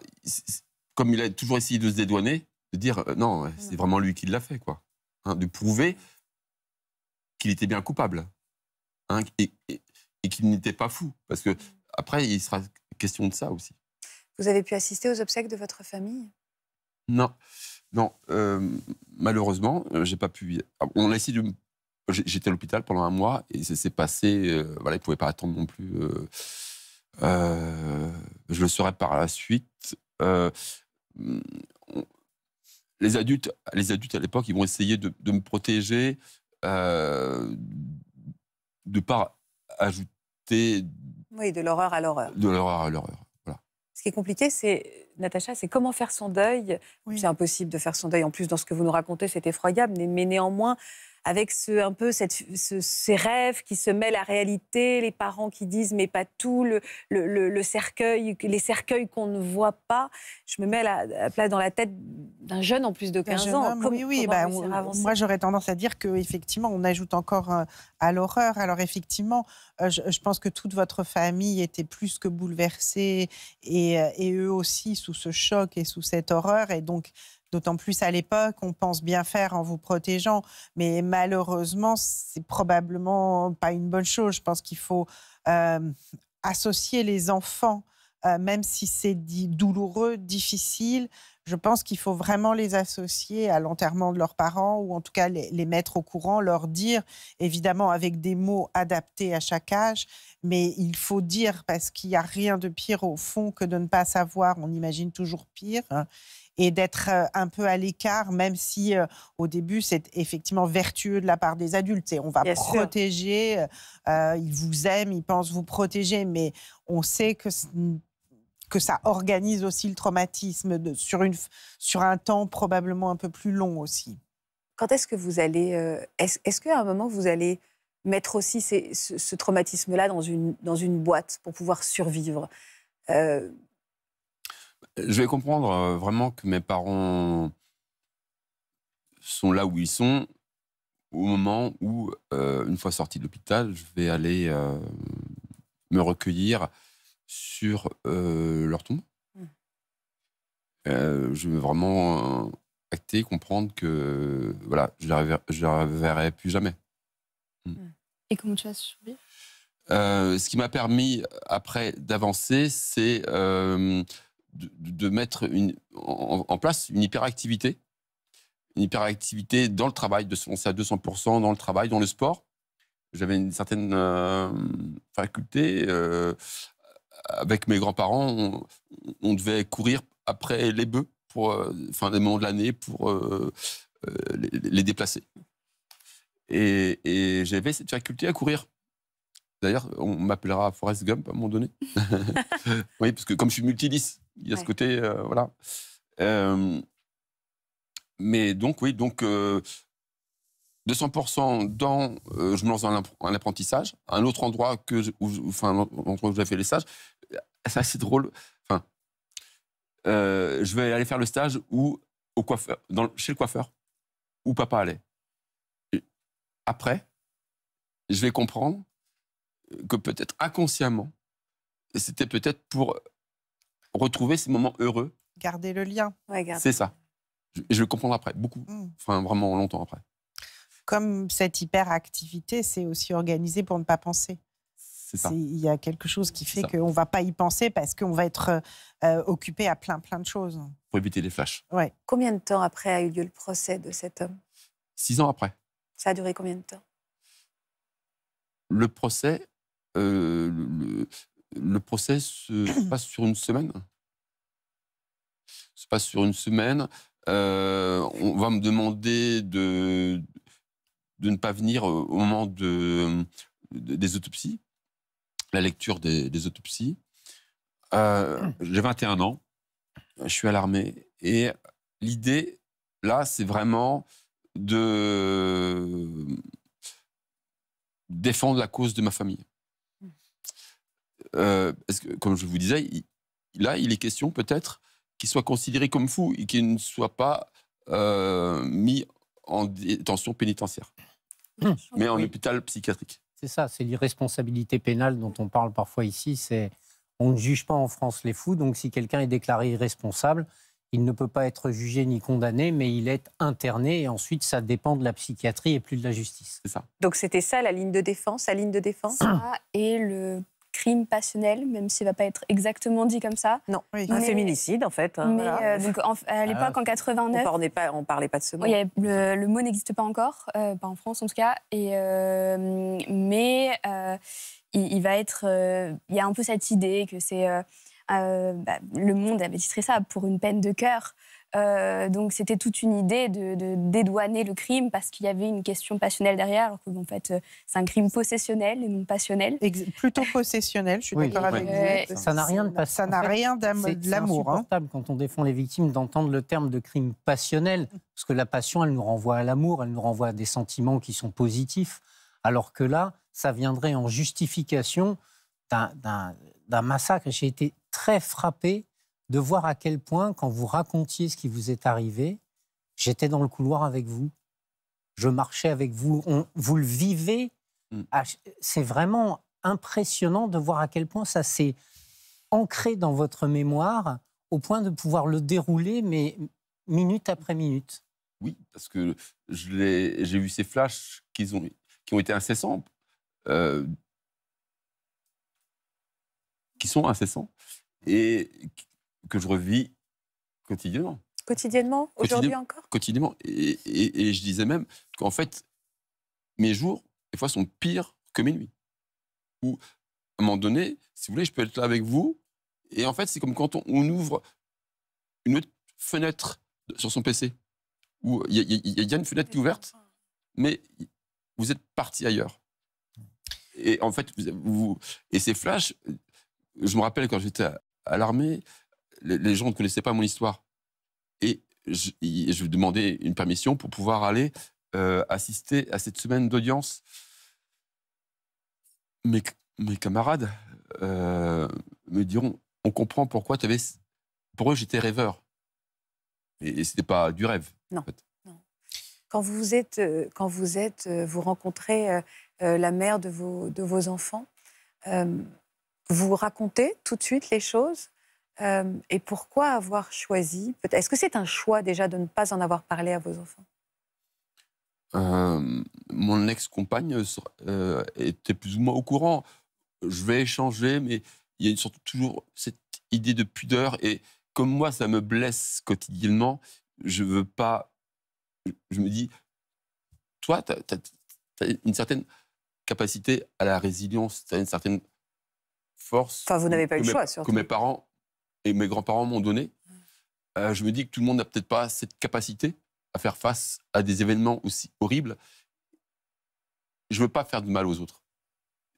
comme il a toujours essayé de se dédouaner, de dire, non, c'est mm. vraiment lui qui l'a fait, quoi. Hein, de prouver qu'il était bien coupable. Hein, et qu'il n'était pas fou. Parce que mm. Après, il sera question de ça aussi. Vous avez pu assister aux obsèques de votre famille Non, non. Euh, malheureusement, euh, j'ai pas pu. On a essayé de. J'étais à l'hôpital pendant un mois et ça s'est passé. Euh, voilà, ils pouvaient pas attendre non plus. je le saurai par la suite. Mm, les adultes, les adultes à l'époque, ils vont essayer de, me protéger, de de pas ajouter oui, de l'horreur à l'horreur. De l'horreur à l'horreur. Voilà. Ce qui est compliqué, c'est, Natacha, c'est comment faire son deuil. C'est impossible de faire son deuil. En plus, dans ce que vous nous racontez, c'est effroyable. Mais, néanmoins, avec un peu ces rêves qui se mêlent à la réalité, les parents qui disent mais pas tout, le, cercueil, les cercueils qu'on ne voit pas. Je me mets à, place dans la tête d'un jeune en plus de 15 ans. oui, oui, bah, moi j'aurais tendance à dire qu'effectivement on ajoute encore euh, à l'horreur. Alors effectivement, euh, je, pense que toute votre famille était plus que bouleversée et, euh, et eux aussi sous ce choc et sous cette horreur. Et donc, D'autant plus à l'époque, on pense bien faire en vous protégeant, mais malheureusement, c'est probablement pas une bonne chose. Je pense qu'il faut euh, associer les enfants, euh, même si c'est douloureux, difficile. Je pense qu'il faut vraiment les associer à l'enterrement de leurs parents ou en tout cas les, mettre au courant, leur dire, évidemment avec des mots adaptés à chaque âge, mais il faut dire parce qu'il n'y a rien de pire au fond que de ne pas savoir. On imagine toujours pire. Hein et d'être euh, un peu à l'écart, même si euh, au début c'est effectivement vertueux de la part des adultes. Et on va protéger, euh, ils vous aiment, ils pensent vous protéger, mais on sait que que ça organise aussi le traumatisme sur, une, sur un temps probablement un peu plus long aussi. Quand est-ce que vous allez... est-ce qu'à un moment, vous allez mettre aussi ce, traumatisme-là dans une, dans une boîte pour pouvoir survivre je vais comprendre euh, vraiment que mes parents sont là où ils sont au moment où, euh, une fois sorti de l'hôpital, je vais aller euh, me recueillir sur leur tombe. Hmm. je vais vraiment acter, comprendre que voilà, je ne les reverrai plus jamais. Hmm. Hmm. Et comment tu as subi ce qui m'a permis après d'avancer, c'est de, mettre une, en, place une hyperactivité, une hyperactivité dans le travail, de se lancer à 200% dans le travail, dans le sport. J'avais une certaine euh, faculté. Euh, avec mes grands-parents, on, devait courir après les bœufs pour, enfin, euh, des moments de l'année pour les, déplacer. Et, j'avais cette faculté à courir. D'ailleurs, on m'appellera Forrest Gump à un moment donné. (laughs) oui, parce que comme je suis multilice, il y a ce côté, euh, voilà. mais donc, oui, donc, 200% euh, dans, euh, je me lance dans un apprentissage, un autre endroit que, où, enfin, l'endroit où fait les stages. C'est assez drôle. Enfin, je vais aller faire le stage où, au coiffeur, dans, chez le coiffeur, où papa allait. après, je vais comprendre que peut-être inconsciemment, c'était peut-être pour retrouver ces moments heureux. Garder le lien. C'est ça. Je, je, le comprends après, beaucoup, mm. enfin vraiment longtemps après. Comme cette hyperactivité, c'est aussi organisé pour ne pas penser. Il y a quelque chose qui fait qu'on ne va pas y penser parce qu'on va être euh, occupé à plein, plein de choses. Pour éviter les flashs. Ouais. Combien de temps après a eu lieu le procès de cet homme Six ans après. Ça a duré combien de temps Le procès, euh, le, procès se (clears throat) passe sur une semaine se passe sur une semaine. Euh, on va me demander de, de ne pas venir au moment de, des autopsies, la lecture des, autopsies. Euh, j'ai 21 ans, je suis à l'armée, et l'idée, là, c'est vraiment de défendre la cause de ma famille. Euh, comme je vous disais, là, il est question peut-être qui soit considéré comme fou et qui ne soit pas euh, mis en détention pénitentiaire, hum. mais en hôpital psychiatrique. C'est ça, c'est l'irresponsabilité pénale dont on parle parfois ici. C'est on ne juge pas en France les fous, donc si quelqu'un est déclaré irresponsable, il ne peut pas être jugé ni condamné, mais il est interné et ensuite ça dépend de la psychiatrie et plus de la justice. C'est ça. Donc c'était ça la ligne de défense, la ligne de défense. (clears throat) et le crime passionnel, même s'il ne va pas être exactement dit comme ça. Non, un féminicide en fait. Hein. mais, euh, à l'époque, ah, en 89... On ne parlait pas de ce mot. le, mot n'existe pas encore, euh, pas en France en tout cas. Et, euh, mais il, va être... Il y a un peu cette idée que c'est... Bah, le Monde avait titré ça pour une peine de cœur. Euh, donc c'était toute une idée de, dédouaner le crime parce qu'il y avait une question passionnelle derrière, alors que fait euh, c'est un crime possessionnel et non passionnel. plutôt possessionnel, je suis d'accord avec vous. Euh, ça n'a rien de Ça n'a rien d'amour. C'est hein. insupportable quand on défend les victimes d'entendre le terme de crime passionnel, parce que la passion, elle nous renvoie à l'amour, elle nous renvoie à des sentiments qui sont positifs, alors que là, ça viendrait en justification d'un massacre. J'ai été très frappé de voir à quel point, quand vous racontiez ce qui vous est arrivé, j'étais dans le couloir avec vous, je marchais avec vous, vous le vivez. Mm. Ah, c'est vraiment impressionnant de voir à quel point ça s'est ancré dans votre mémoire au point de pouvoir le dérouler, mais minute après minute. Oui, parce que j'ai vu ces flashs qui ont, été incessants, euh, qui sont incessants, et que je revis quotidiennement. Quotidiennement Aujourd'hui encore Quotidiennement. Et, je disais même qu'en fait, mes jours, des fois, sont pires que mes nuits. Ou à un moment donné, si vous voulez, je peux être là avec vous. Et en fait, c'est comme quand on, ouvre une fenêtre sur son PC. Où il y, a une fenêtre qui est ouverte, mais vous êtes parti ailleurs. Et en fait, vous, et ces flashs, je me rappelle quand j'étais à l'armée, les, gens ne connaissaient pas mon histoire. Et je, je demandais une permission pour pouvoir aller euh, assister à cette semaine d'audience. Mes, mes camarades euh, me diront on comprend pourquoi tu avais. Pour eux, j'étais rêveur. Et, c'était ce n'était pas du rêve. Non. Quand vous êtes, euh, quand vous êtes, vous rencontrez la mère de vos, enfants, vous racontez tout de suite les choses euh, et pourquoi avoir choisi Est-ce que c'est un choix déjà de ne pas en avoir parlé à vos enfants euh, Mon ex-compagne euh, était plus ou moins au courant. Je vais échanger, mais il y a toujours cette idée de pudeur. Et comme moi, ça me blesse quotidiennement, je veux pas. Je me dis, toi, tu as, une certaine capacité à la résilience, tu as une certaine force. Enfin, vous n'avez pas eu le choix, surtout. Que mes parents et mes grands-parents m'ont donné, euh, je me dis que tout le monde n'a peut-être pas cette capacité à faire face à des événements aussi horribles. Je ne veux pas faire de mal aux autres.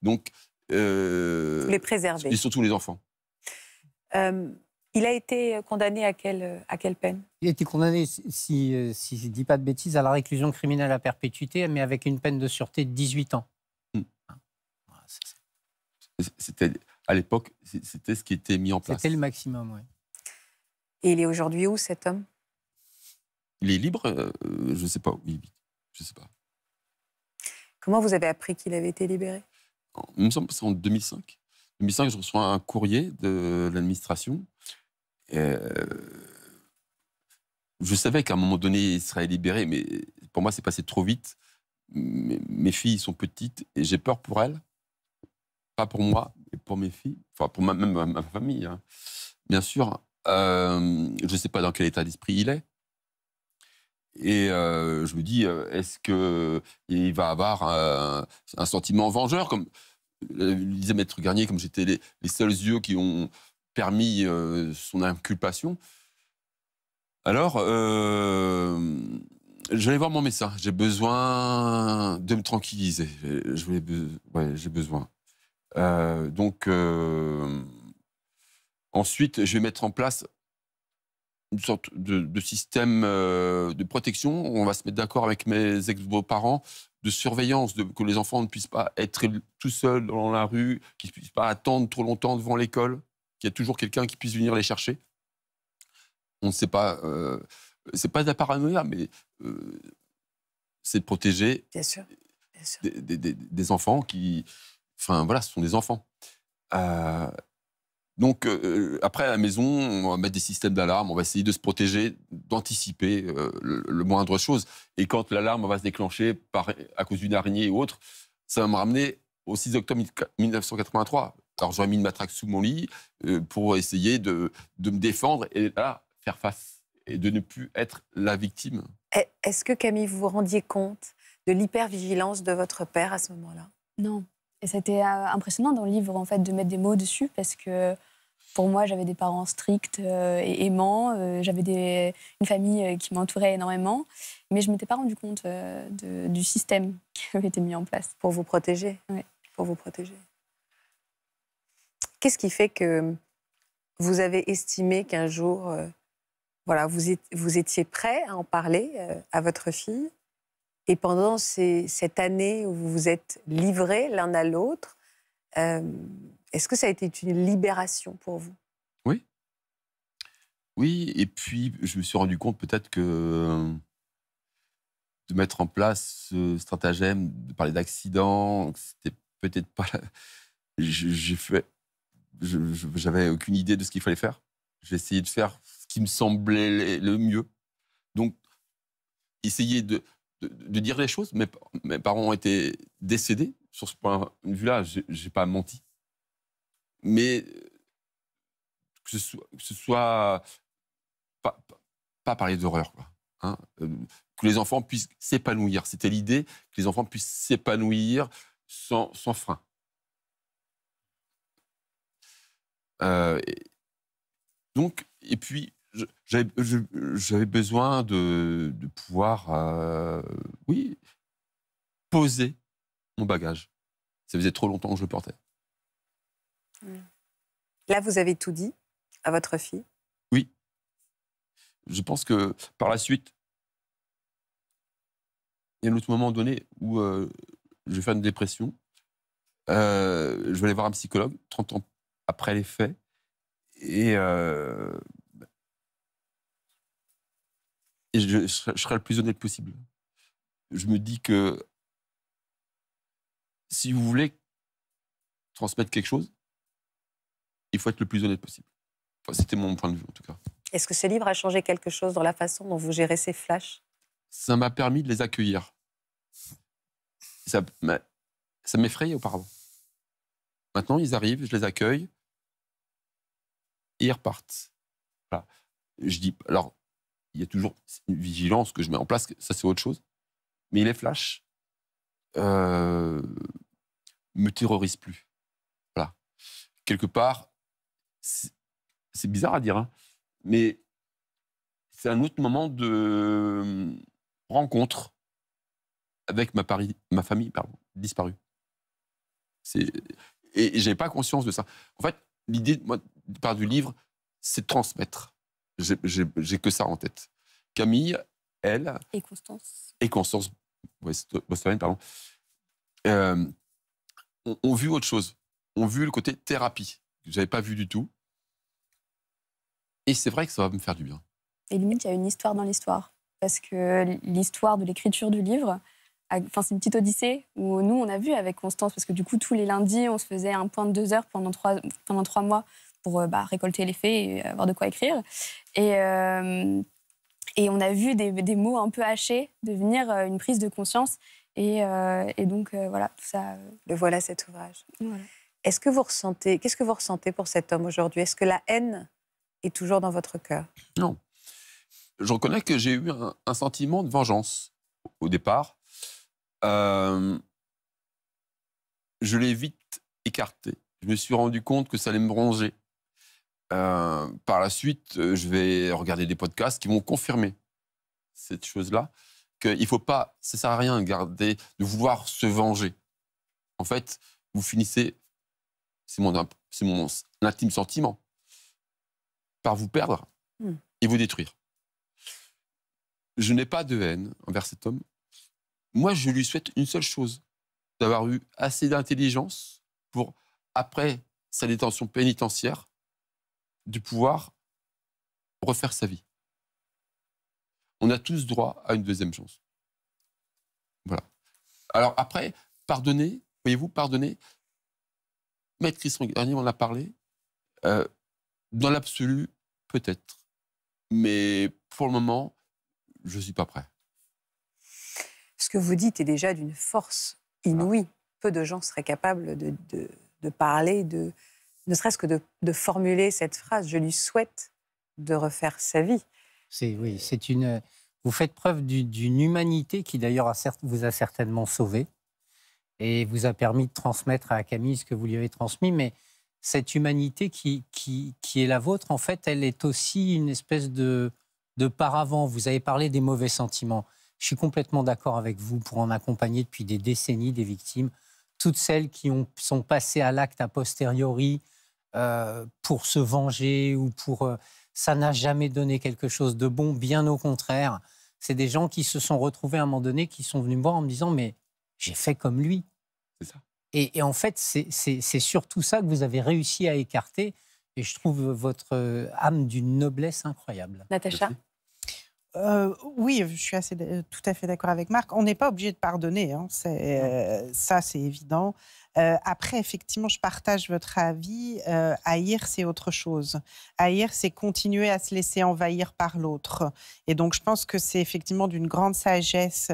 Donc. Euh, les préserver. Et surtout les enfants. Euh, il a été condamné à quelle, à quelle peine Il a été condamné, si, si euh, je ne dis pas de bêtises, à la réclusion criminelle à perpétuité, mais avec une peine de sûreté de 18 ans. Hmm. C'était à l'époque, c'était ce qui était mis en place. C'était le maximum, oui. Et il est aujourd'hui où cet homme Il est libre, euh, je ne sais pas où il Je sais pas. Comment vous avez appris qu'il avait été libéré Il me semble que c'est en 2005. En 2005, je reçois un courrier de l'administration. Euh, je savais qu'à un moment donné, il serait libéré, mais pour moi, c'est passé trop vite. mes filles sont petites et j'ai peur pour elles pour moi, et pour mes filles, enfin pour ma, même ma, famille, hein. bien sûr. Euh, je ne sais pas dans quel état d'esprit il est. Et euh, je me dis, euh, est-ce qu'il va avoir un, sentiment vengeur comme disait Maître Garnier, comme j'étais les, seuls yeux qui ont permis son inculpation. Alors, j'allais voir mon médecin. J'ai besoin de me tranquilliser. J'ai besoin. Euh, donc, euh, ensuite, je vais mettre en place une sorte de, système euh, de protection. On va se mettre d'accord avec mes ex parents de surveillance, de, que les enfants ne puissent pas être tout seuls dans la rue, qu'ils ne puissent pas attendre trop longtemps devant l'école, qu'il y a toujours quelqu'un qui puisse venir les chercher. On ne sait pas. c'est pas de la paranoïa, mais c'est de protéger Bien sûr. Bien sûr. des enfants qui, Enfin, voilà, ce sont des enfants. Euh, donc, euh, euh, après, à la maison, on va mettre des systèmes d'alarme, on va essayer de se protéger, d'anticiper le, moindre chose. Et quand l'alarme va se déclencher à cause d'une araignée ou autre, ça va me ramener au 6 octobre 1983. Alors, j'aurais mis une matraque sous mon lit pour essayer de, me défendre et là, faire face et de ne plus être la victime. Est-ce que, Camille, vous vous rendiez compte de l'hypervigilance de votre père à ce moment-là Non. Et c'était euh, impressionnant dans le livre, en fait, de mettre des mots dessus parce que pour moi, j'avais des parents stricts euh, et aimants. Euh, j'avais une famille qui m'entourait énormément. Mais je ne m'étais pas rendu compte du système (laughs) qui avait été mis en place. Pour vous protéger Oui. Pour vous protéger. Qu'est-ce qui fait que vous avez estimé qu'un jour, voilà, vous, vous étiez prêt à en parler à votre fille et pendant cette année où vous vous êtes livrés l'un à l'autre, euh, est-ce que ça a été une libération pour vous Oui. Oui, et puis je me suis rendu compte peut-être que euh, de mettre en place ce stratagème, de parler d'accident, c'était peut-être pas. J'ai fait. J'avais aucune idée de ce qu'il fallait faire. J'ai essayé de faire ce qui me semblait le mieux. Donc, essayer de de, dire les choses. Mes, mes parents été décédés sur ce point de vue-là. J'ai pas menti. Mais euh, que ce soit, pas, parler d'horreur, hein. euh, que les enfants puissent s'épanouir. C'était l'idée que les enfants puissent s'épanouir sans, frein. Euh, donc, et puis, j'avais besoin de, de pouvoir, euh, oui, poser mon bagage. Ça faisait trop longtemps que je le portais. Là, vous avez tout dit à votre fille Oui. Je pense que par la suite, il y a un autre moment donné où euh, je vais une dépression. Euh, je vais aller voir un psychologue 30 ans après les faits. Et euh, et je, serai le plus honnête possible. Je me dis que si vous voulez transmettre quelque chose, il faut être le plus honnête possible. C'était mon point de vue en tout cas. Est-ce que ce livre a changé quelque chose dans la façon dont vous gérez ces flashs Ça m'a permis de les accueillir. Ça m'effrayait auparavant. Maintenant, ils arrivent, je les accueille et ils repartent. Je dis, alors, il y a toujours une vigilance que je mets en place, ça c'est autre chose. Mais les flashs euh, me terrorisent plus. Voilà. Quelque part, c'est bizarre à dire, hein, mais c'est un autre moment de euh, rencontre avec ma, ma famille disparue. Et n'avais pas conscience de ça. En fait, l'idée par du livre, c'est de transmettre. J'ai que ça en tête. Camille, elle. Et Constance. Et Constance Bostonienne, bah, pardon. Euh, ont, vu autre chose. Ont vu le côté thérapie que n'avais pas vu du tout. Et c'est vrai que ça va me faire du bien. Et limite, il y a une histoire dans l'histoire. Parce que l'histoire de l'écriture du livre, enfin, c'est une petite odyssée où nous, on a vu avec Constance, parce que du coup, tous les lundis, on se faisait un point de deux heures pendant trois, pendant trois mois pour euh, bah, récolter les faits et euh, avoir de quoi écrire. Et, euh, et on a vu des, des, mots un peu hachés devenir une prise de conscience. Et, et donc, voilà, tout ça. Le voilà cet ouvrage. Est-ce que vous ressentez, qu'est-ce que vous ressentez pour cet homme aujourd'hui Est-ce que la haine est toujours dans votre cœur Non. Je reconnais que j'ai eu un, un, sentiment de vengeance au départ. je l'ai vite écarté. Je me suis rendu compte que ça allait me ronger euh, par la suite, euh, je vais regarder des podcasts qui vont confirmer cette chose-là, qu'il faut pas, ça sert à rien de garder, de vouloir se venger. En fait, vous finissez, c'est mon, c'est mon intime sentiment, par vous perdre hmm. et vous détruire. Je n'ai pas de haine envers cet homme. Moi, je lui souhaite une seule chose, d'avoir eu assez d'intelligence pour, après sa détention pénitentiaire, du pouvoir refaire sa vie. On a tous droit à une deuxième chance. Voilà. Alors après, pardonner, voyez-vous, pardonner, Maître Christophe, Garnier en a parlé, euh, dans l'absolu, peut-être. Mais pour le moment, je ne suis pas prêt. Ce que vous dites est déjà d'une force inouïe. Peu de gens seraient capables de parler de, ne serait-ce que de, formuler cette phrase, je lui souhaite de refaire sa vie. C'est oui, c'est une. Vous faites preuve d'une humanité qui d'ailleurs vous a certainement sauvé et vous a permis de transmettre à Camille ce que vous lui avez transmis, mais cette humanité qui, est la vôtre, en fait, elle est aussi une espèce de, de paravent. Vous avez parlé des mauvais sentiments. Je suis complètement d'accord avec vous pour en accompagner depuis des décennies des victimes, toutes celles qui ont, sont passées à l'acte a posteriori, euh, pour se venger ou pour... Euh, ça n'a jamais donné quelque chose de bon, bien au contraire. C'est des gens qui se sont retrouvés à un moment donné, qui sont venus me voir en me disant, mais j'ai fait comme lui. ça. Et, en fait, c'est surtout ça que vous avez réussi à écarter. Et je trouve votre euh, âme d'une noblesse incroyable. Natacha euh, oui, je suis euh, tout à fait d'accord avec Marc. On n'est pas obligé de pardonner, hein. euh, ça c'est évident. après, effectivement, je partage votre avis. haïr, c'est autre chose. Haïr, c'est continuer à se laisser envahir par l'autre. Et donc, je pense que c'est effectivement d'une grande sagesse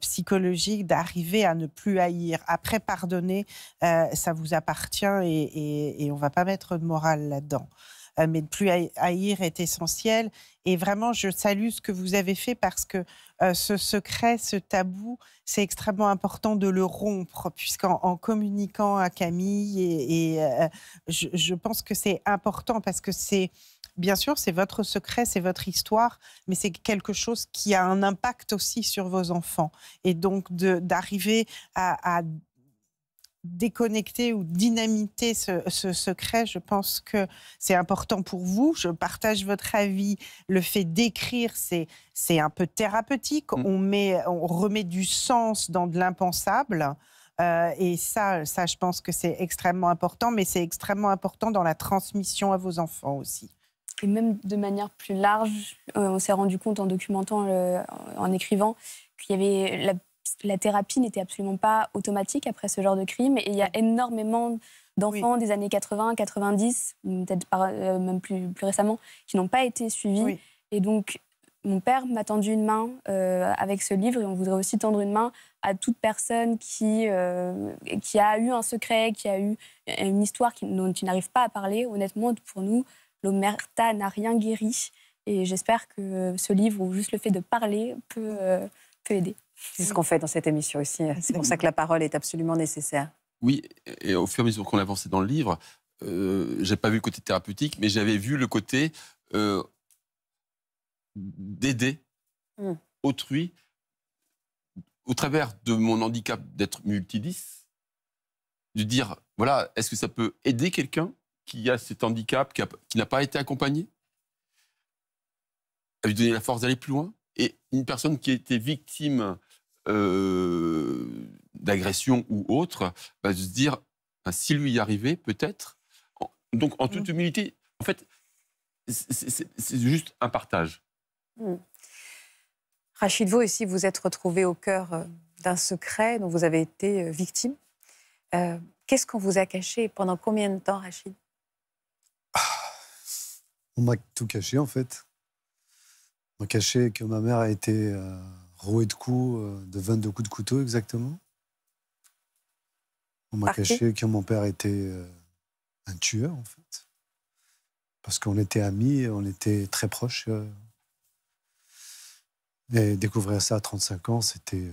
psychologique d'arriver à ne plus haïr. Après, pardonner, ça vous appartient et, et on ne va pas mettre de morale là-dedans. Euh, mais de plus haïr est essentiel. Et vraiment, je salue ce que vous avez fait parce que euh, ce secret, ce tabou, c'est extrêmement important de le rompre, puisqu'en communiquant à Camille, et, euh, je, pense que c'est important parce que c'est, bien sûr, c'est votre secret, c'est votre histoire, mais c'est quelque chose qui a un impact aussi sur vos enfants. Et donc, d'arriver à, à déconnecter ou dynamiter ce, secret. Je pense que c'est important pour vous. Je partage votre avis. Le fait d'écrire, c'est, c'est un peu thérapeutique. Mm. On, met, on remet du sens dans de l'impensable. Euh, et ça, ça, je pense que c'est extrêmement important, mais c'est extrêmement important dans la transmission à vos enfants aussi. Et même de manière plus large, euh, on s'est rendu compte en documentant, en écrivant, qu'il y avait la la thérapie n'était absolument pas automatique après ce genre de crime. Et il y a énormément d'enfants des années 80, 90, peut-être euh, même plus, récemment, qui n'ont pas été suivis. Et donc, mon père m'a tendu une main euh, avec ce livre et on voudrait aussi tendre une main à toute personne qui, euh, a eu un secret, qui a eu une histoire dont il n'arrive pas à parler. Honnêtement, pour nous, l'omerta n'a rien guéri. Et j'espère que ce livre, ou juste le fait de parler, peut, peut aider. C'est ce qu'on fait dans cette émission aussi. Ah, c'est pour ça que la parole est absolument nécessaire. Oui, et au fur et à mesure qu'on avançait dans le livre, euh, j'ai pas vu le côté thérapeutique, mais j'avais vu le côté euh, d'aider hmm. autrui au travers de mon handicap d'être multidis, de dire voilà, est-ce que ça peut aider quelqu'un qui a cet handicap, qui n'a pas été accompagné, à lui donner la force d'aller plus loin, et une personne qui a été victime euh, d'agression ou autre, va bah, se dire, bah, s'il lui y arrivait, peut-être. Donc, en toute mm. humilité, en fait, c'est juste un partage. Mm. Rachid vous aussi, vous êtes retrouvé au cœur euh, d'un secret dont vous avez été euh, victime. Qu'est-ce qu'on vous a caché Pendant combien de temps, Rachid On m'a tout caché, en fait. On m'a caché que ma mère a été roué de coups, euh, de 22 coups de couteau exactement. On m'a caché que mon père était euh, un tueur, en fait. Parce qu'on était amis, on était très proches. Euh. Et découvrir ça à 35 ans, c'était.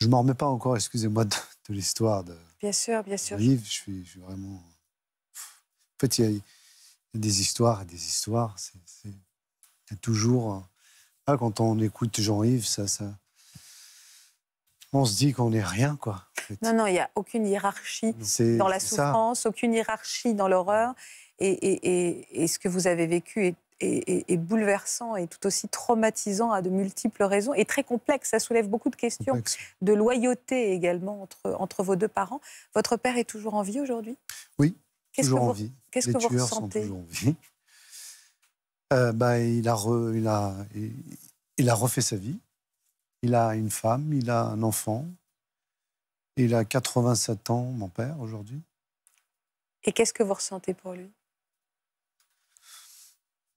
Je m'en remets pas encore, excusez-moi, de, l'histoire de. Bien sûr, bien sûr. Livre, je suis, vraiment. En fait, il y, a des histoires et des histoires. Il y a toujours quand on écoute Jean-Yves, ça, ça, on se dit qu'on n'est rien, quoi. Non, non, il n'y a aucune hiérarchie dans la souffrance, aucune hiérarchie dans l'horreur. Et, ce que vous avez vécu est, bouleversant et tout aussi traumatisant à de multiples raisons et très complexe. Ça soulève beaucoup de questions, de loyauté également entre, entre vos deux parents. Votre père est toujours en vie aujourd'hui Oui, Qu'est-ce que vous, ce que vous ressentez euh, ben, il, a a, il, a refait sa vie. Il a une femme, il a un enfant. Il a 87 ans, mon père, aujourd'hui. Et qu'est-ce que vous ressentez pour lui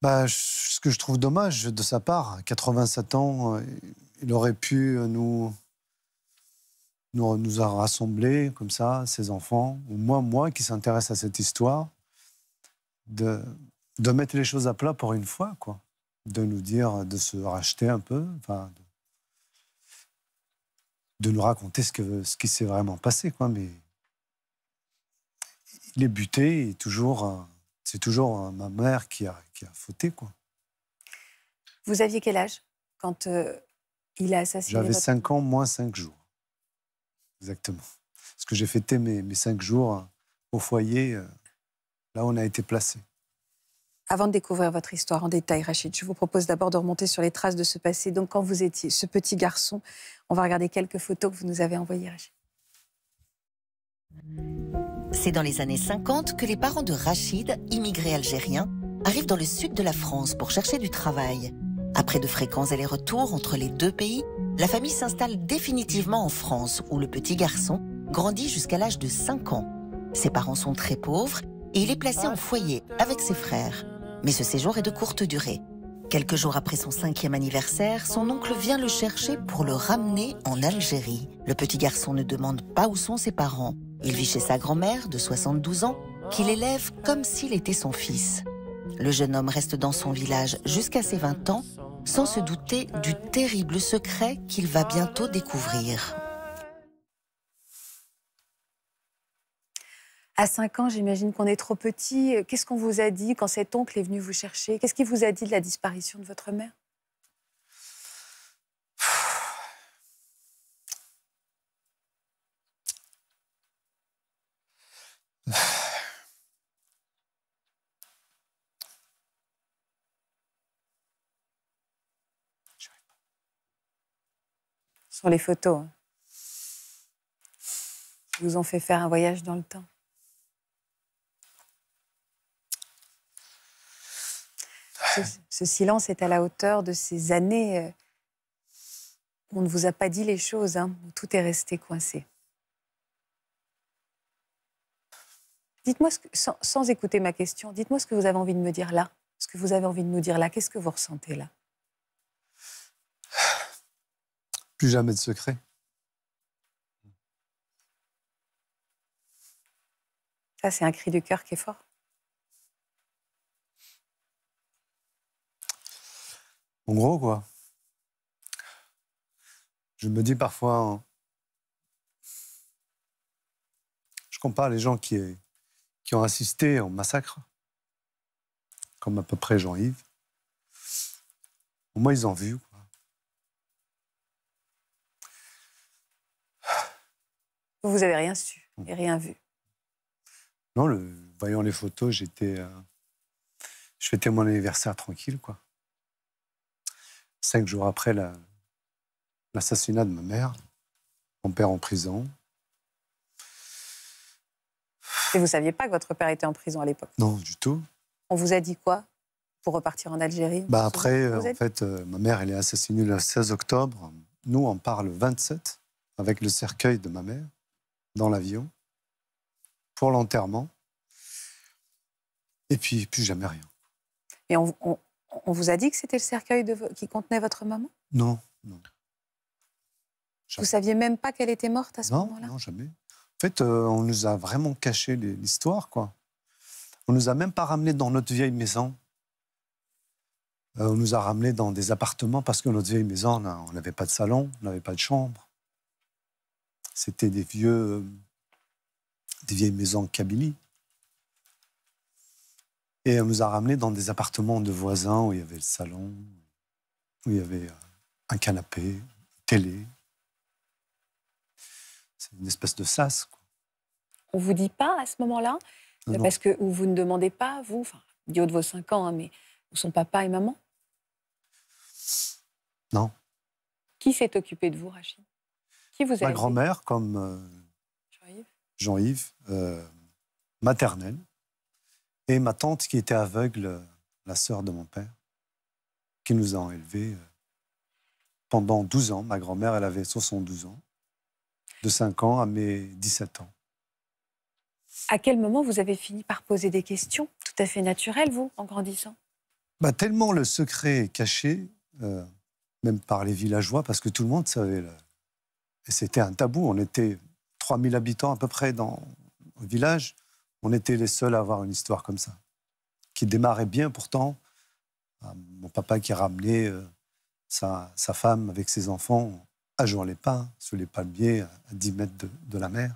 ben, Ce que je trouve dommage de sa part, 87 ans, euh, il aurait pu nous, nous, nous a comme ça, ses enfants, ou moi, moi qui s'intéresse à cette histoire, de, de mettre les choses à plat pour une fois, quoi. De nous dire, de se racheter un peu, enfin, de, nous raconter ce, que, ce qui s'est vraiment passé, quoi. Mais il est buté et toujours, euh, c'est toujours euh, ma mère qui a, qui a fauté, quoi. Vous aviez quel âge quand euh, il a assassiné J'avais 5 ans, moins 5 jours. Exactement. Parce que j'ai fêté mes, mes 5 jours au foyer, là où on a été placé. Avant de découvrir votre histoire en détail, Rachid, je vous propose d'abord de remonter sur les traces de ce passé. Donc, quand vous étiez ce petit garçon, on va regarder quelques photos que vous nous avez envoyées, Rachid. C'est dans les années 50 que les parents de Rachid, immigrés algériens, arrivent dans le sud de la France pour chercher du travail. Après de fréquents allers-retours entre les deux pays, la famille s'installe définitivement en France, où le petit garçon grandit jusqu'à l'âge de 5 ans. Ses parents sont très pauvres et il est placé en foyer avec ses frères mais ce séjour est de courte durée. Quelques jours après son cinquième anniversaire, son oncle vient le chercher pour le ramener en Algérie. Le petit garçon ne demande pas où sont ses parents. Il vit chez sa grand-mère de 72 ans, qu'il élève comme s'il était son fils. Le jeune homme reste dans son village jusqu'à ses 20 ans, sans se douter du terrible secret qu'il va bientôt découvrir. À 5 ans, j'imagine qu'on est trop petit. Qu'est-ce qu'on vous a dit quand cet oncle est venu vous chercher Qu'est-ce qu'il vous a dit de la disparition de votre mère Sur les photos, hein. ils vous ont fait faire un voyage dans le temps. ce, silence est à la hauteur de ces années où euh, on ne vous a pas dit les choses, où hein. tout est resté coincé. Dites-moi, sans, sans, écouter ma question, dites-moi ce que vous avez envie de me dire là, ce que vous avez envie de nous dire là, qu'est-ce que vous ressentez là Plus jamais de secret. Ça, c'est un cri du cœur qui est fort. En gros, quoi. Je me dis parfois, hein, je compare les gens qui, ont assisté au massacre, comme à peu près Jean-Yves. Au moins, ils ont vu. Quoi. Vous avez rien su et rien vu. Non, le, voyant les photos, j'étais. Euh, je fêtais mon anniversaire tranquille, quoi cinq jours après l'assassinat de ma mère, mon père en prison. Et vous ne saviez pas que votre père était en prison à l'époque Non, du tout. On vous a dit quoi pour repartir en Algérie bah Après, euh, en fait, euh, ma mère, elle est assassinée le 16 octobre. Nous, on part le 27 avec le cercueil de ma mère dans l'avion pour l'enterrement. Et puis, plus jamais rien. Et on, on vous a dit que c'était le cercueil de, qui contenait votre maman Non, non. Vous saviez même pas qu'elle était morte à ce moment-là Non, jamais. En fait, euh, on nous a vraiment caché l'histoire, quoi. On nous a même pas ramené dans notre vieille maison. Euh, on nous a ramenés dans des appartements parce que notre vieille maison, on n'avait pas de salon, on n'avait pas de chambre. C'était des vieux, des vieilles maisons kabylies. Et elle nous a ramenés dans des appartements de voisins où il y avait le salon, où il y avait euh, un canapé, une télé. C'est une espèce de sas. Quoi. On vous dit pas à ce moment-là Parce que vous ne demandez pas, vous, enfin, du haut de vos 5 ans, hein, mais mais sont papa et maman Non. Qui s'est occupé de vous, Rachid Qui vous a Ma grand-mère, comme euh, Jean-Yves, Jean euh, maternelle. Et ma tante qui était aveugle, la sœur de mon père, qui nous a élevés euh, pendant 12 ans. Ma grand-mère, elle avait 72 ans, de 5 ans à mes 17 ans. À quel moment vous avez fini par poser des questions tout à fait naturelles, vous, en grandissant bah, Tellement le secret est caché, euh, même par les villageois, parce que tout le monde savait. Et c'était un tabou. On était 3000 habitants à peu près dans, le village on était les seuls à avoir une histoire comme ça, qui démarrait bien pourtant. Euh, mon papa qui ramenait euh, sa, femme avec ses enfants à jouer les pins, sur les palmiers, à 10 mètres de, la mer.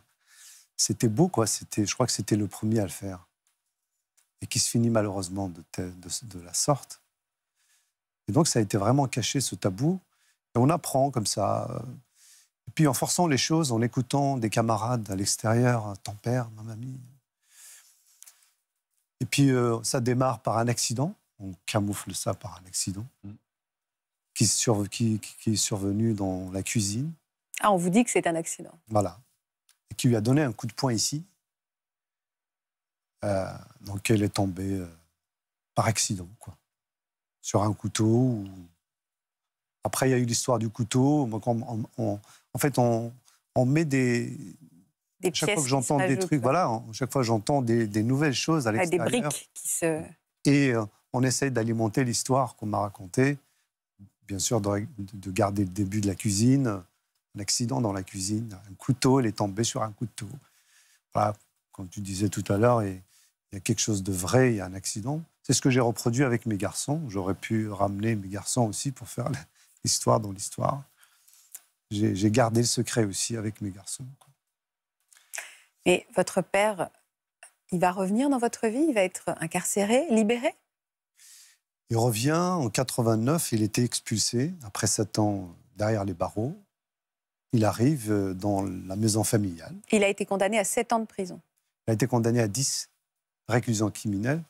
C'était beau, quoi. C'était, je crois que c'était le premier à le faire. Et qui se finit malheureusement de, la sorte. Et donc, ça a été vraiment caché, ce tabou. Et on apprend comme ça. Euh. Et puis, en forçant les choses, en écoutant des camarades à l'extérieur, ton père, ma mamie, et puis, euh, ça démarre par un accident. On camoufle ça par un accident mm. qui, qui, est survenu dans la cuisine. Ah, on vous dit que c'est un accident. Voilà. Et qui lui a donné un coup de poing ici. Euh, donc, elle est tombée euh, par accident, quoi. Sur un couteau. Après, il y a eu l'histoire du couteau. en fait, on, met des, chaque fois que j'entends des trucs, hein. voilà, hein, chaque fois j'entends des, nouvelles choses à l'extérieur. Des briques qui se. Et euh, on essaye d'alimenter l'histoire qu'on m'a racontée. Bien sûr, de, garder le début de la cuisine, un accident dans la cuisine, un couteau, elle est tombée sur un couteau. Voilà, comme tu disais tout à l'heure, il y a quelque chose de vrai, il y a un accident. C'est ce que j'ai reproduit avec mes garçons. J'aurais pu ramener mes garçons aussi pour faire (laughs) l'histoire dans l'histoire. J'ai gardé le secret aussi avec mes garçons. Mais votre père, il va revenir dans votre vie Il va être incarcéré, libéré Il revient en 89, il était expulsé après 7 ans derrière les barreaux. Il arrive euh, dans la maison familiale. Il a été condamné à 7 ans de prison. Il a été condamné à 10 récusant criminels.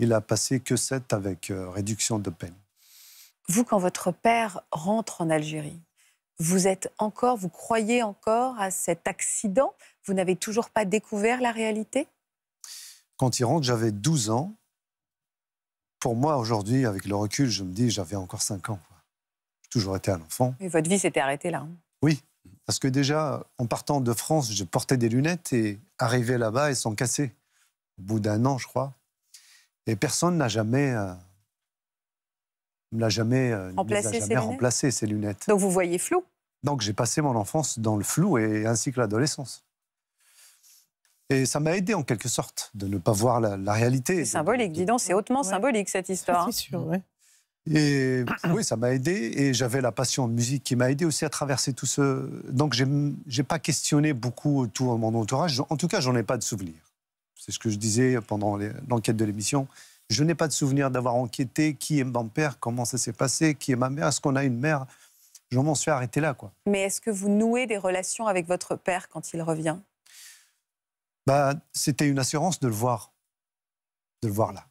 Il a passé que 7 avec euh, réduction de peine. Vous, quand votre père rentre en Algérie, vous êtes encore, vous croyez encore à cet accident Vous n'avez toujours pas découvert la réalité Quand il rentre, j'avais 12 ans. Pour moi, aujourd'hui, avec le recul, je me dis, j'avais encore 5 ans. J'ai toujours été un enfant. Et votre vie s'était arrêtée là. Hein. oui, parce que déjà, en partant de France, je portais des lunettes et arrivé là-bas, elles sont cassées. Au bout d'un an, je crois. Et personne n'a jamais euh, ne l'a jamais, euh, remplacé, jamais remplacé, ces lunettes. Donc vous voyez flou Donc j'ai passé mon enfance dans le flou et ainsi que l'adolescence. Et ça m'a aidé en quelque sorte de ne pas voir la, réalité. C'est symbolique, dis donc, c'est hautement symbolique cette histoire. C'est sûr, oui. Et oui, ça m'a aidé et j'avais la passion de musique qui m'a aidé aussi à traverser tout ce. Donc, j'ai n'ai pas questionné beaucoup tout mon entourage. En tout cas, j'en ai pas de souvenirs. C'est ce que je disais pendant l'enquête de l'émission. Je n'ai pas de souvenir d'avoir enquêté qui est mon père, comment ça s'est passé, qui est ma mère, est-ce qu'on a une mère Je m'en suis arrêté là. quoi. Mais est-ce que vous nouez des relations avec votre père quand il revient bah, C'était une assurance de le voir, de le voir là.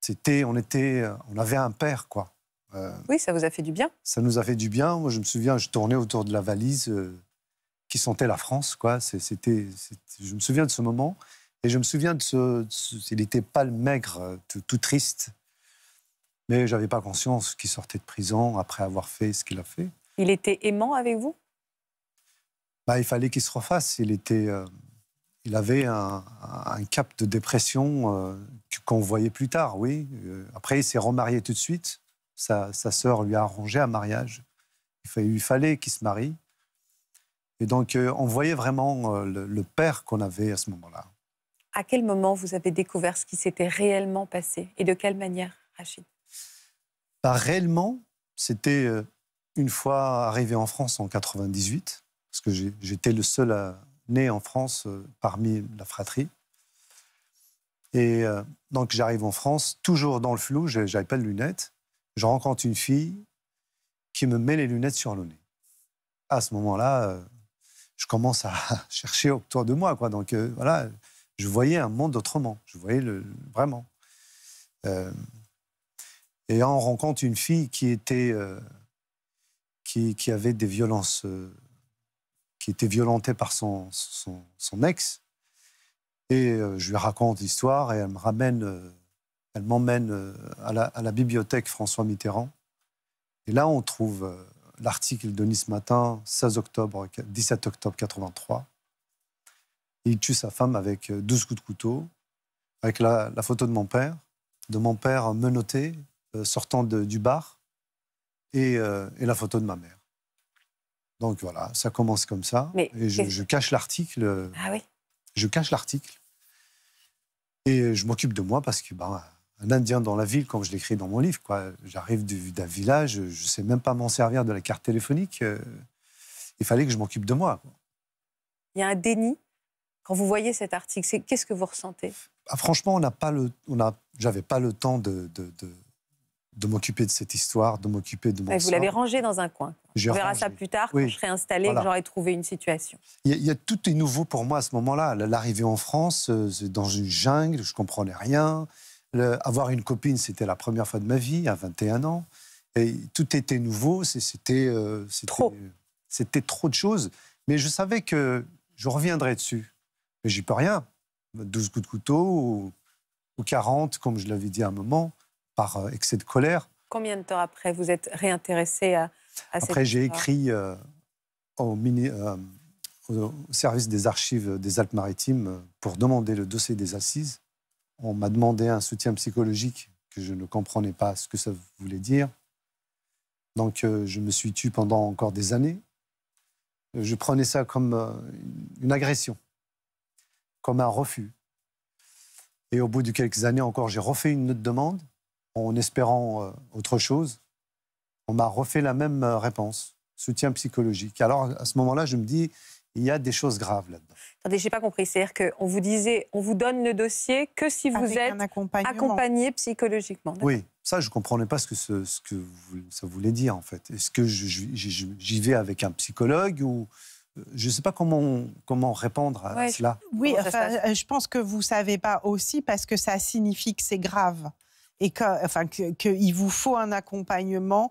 C'était, on était, on avait un père, quoi. Euh, oui, ça vous a fait du bien. Ça nous a fait du bien. Moi, je me souviens, je tournais autour de la valise euh, qui sentait la France, quoi. C'était, je me souviens de ce moment. Et je me souviens de ce. il était pas le maigre, euh, tout, triste. Mais je n'avais pas conscience qu'il sortait de prison après avoir fait ce qu'il a fait. Il était aimant avec vous bah, Il fallait qu'il se refasse. Il, était, euh, il avait un, cap de dépression euh, qu'on voyait plus tard, oui. Après, il s'est remarié tout de suite. Sa, sœur lui a arrangé un mariage. Il, fallait qu'il se marie. Et donc, on voyait vraiment le père qu'on avait à ce moment-là à quel moment vous avez découvert ce qui s'était réellement passé et de quelle manière, Rachid Pas réellement, c'était euh, une fois arrivé en France en 98, parce que j'étais le seul né en France euh, parmi la fratrie. Et euh, donc j'arrive en France, toujours dans le flou, j'avais pas de lunettes. Je rencontre une fille qui me met les lunettes sur le nez. À ce moment-là, je commence à (laughs) chercher autour de moi, quoi. Donc voilà, je voyais un monde autrement. Je voyais le, vraiment. Euh, et on rencontre une fille qui était. Euh, qui, avait des violences. Euh, qui était violentée par son, son, ex. Et je lui raconte l'histoire et elle me ramène. elle m'emmène à, à, la, bibliothèque François Mitterrand. Et là, on trouve l'article de Nice Matin, 16 octobre, 17 octobre 83 il tue sa femme avec 12 euh, coups de couteau, avec la, photo de mon père, de mon père menotté, euh, sortant du bar, euh, et, la photo de ma mère. Donc voilà, ça commence comme ça. et je, cache l'article. Ah oui Je cache l'article. Et je m'occupe de moi parce que ben, un Indien dans la ville, comme je l'écris dans mon livre, quoi, j'arrive d'un village, je ne sais même pas m'en servir de la carte téléphonique. il fallait que je m'occupe de moi. Il y a un déni vous voyez cet article, qu'est-ce que vous ressentez ah, Franchement, on n'a pas le, on a, j'avais pas le temps de, de, de, m'occuper de cette histoire, de m'occuper de mon. vous l'avez rangé dans un coin. On verra ça plus tard quand je serai installé, voilà. que j'aurai trouvé une situation. Il y, a, tout est nouveau pour moi à ce moment-là. L'arrivée en France, euh, c'est dans une jungle, je comprenais rien. avoir une copine, c'était la première fois de ma vie, à 21 ans. Et tout était nouveau, c'était euh, trop. trop de choses. Mais je savais que je reviendrais dessus. Mais j'y peux rien. 12 coups de couteau ou, 40, comme je l'avais dit à un moment, par euh, excès de colère. Combien de temps après vous êtes réintéressé à, à après, Après, j'ai écrit euh, au, mini, euh, au, service des archives des Alpes-Maritimes pour demander le dossier des assises. On m'a demandé un soutien psychologique que je ne comprenais pas ce que ça voulait dire. Donc, je me suis tué pendant encore des années. Je prenais ça comme une agression comme un refus. Et au bout de quelques années encore, j'ai refait une autre demande en espérant euh, autre chose. On m'a refait la même euh, réponse, soutien psychologique. Alors à ce moment-là, je me dis, il y a des choses graves là-dedans. Attendez, n'ai pas compris. C'est-à-dire qu'on vous disait, on vous donne le dossier que si vous êtes accompagné psychologiquement. Oui, ça, je ne comprenais pas ce que, ce, ce que, ça voulait dire, en fait. Est-ce que j'y vais avec un psychologue ou je ne sais pas comment, répondre à cela. Oui, euh, je pense que vous ne savez pas aussi parce que ça signifie que c'est grave et qu'il vous faut un accompagnement.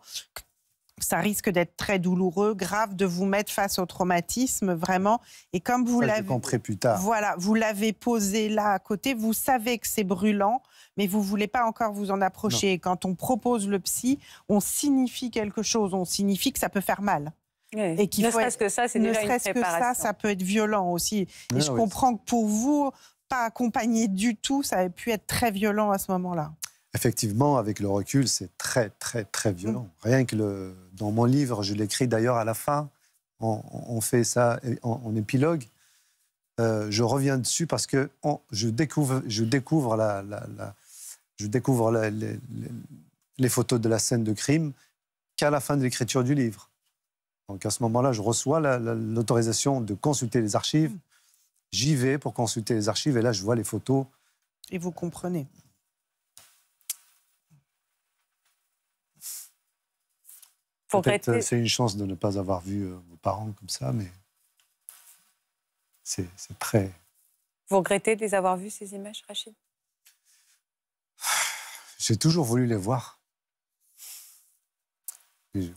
Ça risque d'être très douloureux, grave de vous mettre face au traumatisme, vraiment. Et comme vous l'avez plus tard, voilà, vous l'avez posé là à côté. Vous savez que c'est brûlant, mais vous ne voulez pas encore vous en approcher. quand on propose le psy, on signifie quelque chose. On signifie que ça peut faire mal. Et qu'il ne serait-ce que ça, ne serait que ça, ça peut être violent aussi. et ah je comprends que pour vous, pas accompagné du tout, ça a pu être très violent à ce moment-là. Effectivement, avec le recul, c'est très, très, très violent. Mm. Rien que le, dans mon livre, je l'écris d'ailleurs à la fin, on, fait ça en, en épilogue. Euh, je reviens dessus parce que je découvre, je découvre, la, je découvre les, photos de la scène de crime qu'à la fin de l'écriture du livre. Donc à ce moment-là, je reçois l'autorisation de consulter les archives. J'y vais pour consulter les archives et là, je vois les photos. Et vous comprenez Peut-être euh, c'est une chance de ne pas avoir vu euh, vos parents comme ça, mais c'est très... Vous regrettez de les avoir vus, ces images, Rachid (sighs) J'ai toujours voulu les voir. Oui,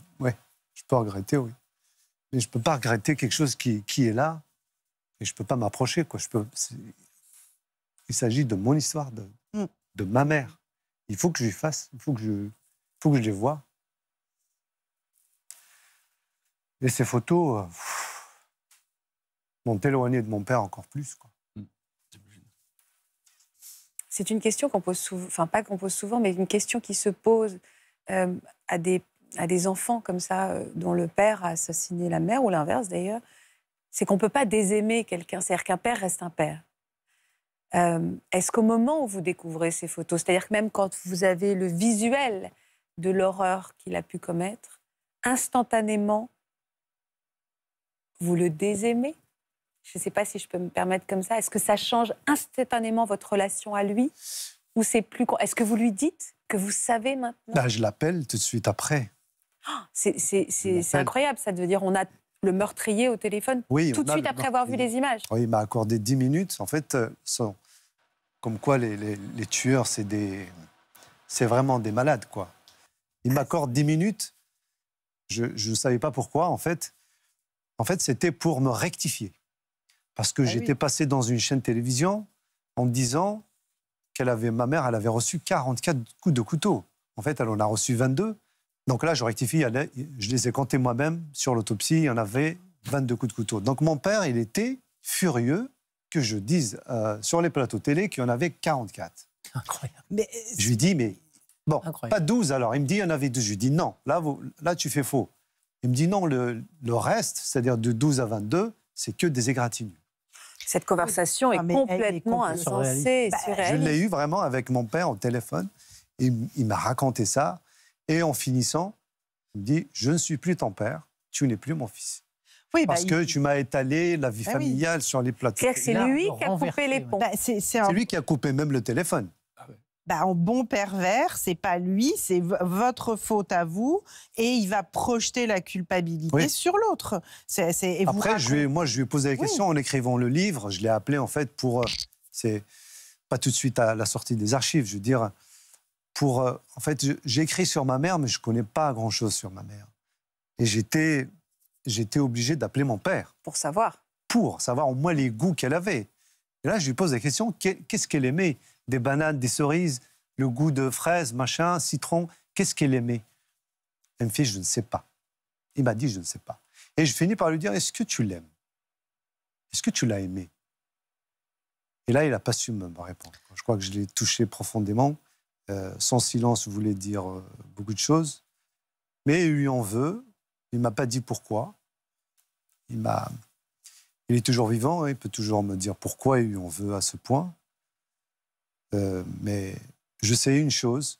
je peux regretter, oui mais je ne peux pas regretter quelque chose qui, qui est là et je ne peux pas m'approcher. Quoi. Je peux, il s'agit de mon histoire, de, mm. de ma mère. Il faut que je lui fasse, il faut que je, faut que je les vois. Et ces photos euh, m'ont éloigné de mon père encore plus. Quoi. Mm. C'est une question qu'on pose souvent, enfin pas qu'on pose souvent, mais une question qui se pose euh, à des à des enfants comme ça, euh, dont le père a assassiné la mère, ou l'inverse d'ailleurs, c'est qu'on ne peut pas désaimer quelqu'un. C'est-à-dire qu'un père reste un père. Euh, est-ce qu'au moment où vous découvrez ces photos, c'est-à-dire que même quand vous avez le visuel de l'horreur qu'il a pu commettre, instantanément, vous le désaimez Je ne sais pas si je peux me permettre comme ça. Est-ce que ça change instantanément votre relation à lui Ou c'est plus... Est-ce que vous lui dites que vous savez maintenant Je l'appelle tout de suite après. C'est incroyable, ça, de dire on a le meurtrier au téléphone tout de suite après avoir vu les images. Oui, il m'a accordé 10 minutes. En fait, euh, comme quoi les, tueurs, c'est des... vraiment des malades, quoi. Il m'accorde 10 minutes. Je ne savais pas pourquoi, en fait. c'était pour me rectifier. Parce que ah j'étais passé dans une chaîne télévision en me disant qu'elle avait, ma mère, elle avait reçu 44 coups de couteau. En fait, elle en a reçu 22. Donc là, je rectifie, je les ai comptés moi-même sur l'autopsie, il y en avait 22 coups de couteau. Donc mon père, il était furieux que je dise euh, sur les plateaux télé qu'il y en avait 44. Incroyable. Mais, je lui dis, mais bon, pas 12 alors. Il me dit, il y en avait 12. Je lui dis, non, là, là tu fais faux. Il me dit, non, le, reste, c'est-à-dire de 12 à 22, c'est que des égratignures. Cette conversation est, ah, complètement insensée. je l'ai eu vraiment avec mon père au téléphone. et il m'a raconté ça. Et en finissant, il me dit Je ne suis plus ton père, tu n'es plus mon fils. Oui, bah, Parce que tu m'as étalé la vie bah familiale sur les plateaux. cest lui qui a coupé les ponts. Bah, c'est lui qui a coupé même le téléphone. Ah bah, en bon pervers, c'est pas lui, c'est votre faute à vous, et il va projeter la culpabilité sur l'autre. Après, je lui, moi, je lui ai posé la question en écrivant le livre. Je l'ai appelé en fait pour, euh, c'est pas tout de suite à la sortie des archives. Je veux dire, euh, en fait, j'écris sur ma mère, mais je ne connais pas grand-chose sur ma mère. Et j'étais, j'étais obligé d'appeler mon père. Pour savoir Pour savoir au moins les goûts qu'elle avait. Et là, je lui pose la question, qu'est-ce qu'elle aimait Des bananes, des cerises, le goût de fraises, machin, citron. Qu'est-ce qu'elle aimait Elle me fait, je ne sais pas. Il m'a dit, je ne sais pas. Et je finis par lui dire, est-ce que tu l'aimes Est-ce que tu l'as aimé Et là, il n'a pas su me répondre. Je crois que je l'ai touché profondément. Euh, son silence voulait dire euh, beaucoup de choses. Mais il lui en veut. Il m'a pas dit pourquoi. Il m'a. Il est toujours vivant. Il peut toujours me dire pourquoi il lui en veut à ce point. Euh, mais je sais une chose.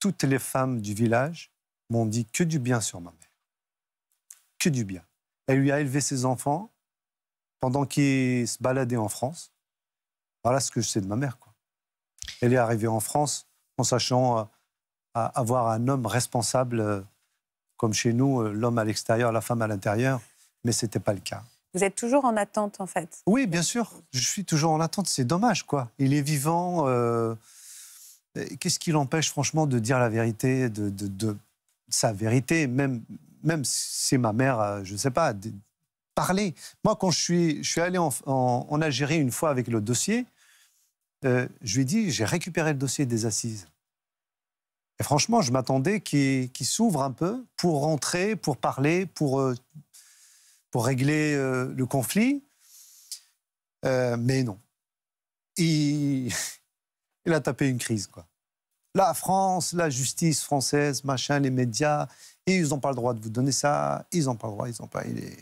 Toutes les femmes du village m'ont dit que du bien sur ma mère. Que du bien. Elle lui a élevé ses enfants pendant qu'il se baladait en France. Voilà ce que je sais de ma mère, quoi. Elle est arrivée en France en sachant euh, avoir un homme responsable, euh, comme chez nous, euh, l'homme à l'extérieur, la femme à l'intérieur, mais ce n'était pas le cas. Vous êtes toujours en attente, en fait Oui, bien sûr. Je suis toujours en attente. C'est dommage, quoi. Il est vivant. Qu'est-ce qui l'empêche, franchement, de dire la vérité, de, sa vérité, même, même c'est ma mère, je ne sais pas, de... parler. Moi, quand je suis, je suis allé en, en Algérie une fois avec le dossier, euh, je lui ai dit, j'ai récupéré le dossier des assises. Et franchement, je m'attendais qu'il s'ouvre un peu pour rentrer, pour parler, pour, euh, pour régler euh, le conflit. mais non. Il... (laughs) Il a tapé une crise, quoi. La France, la justice française, machin, les médias, et ils n'ont pas le droit de vous donner ça, ils n'ont pas le droit, ils n'ont pas. Il est...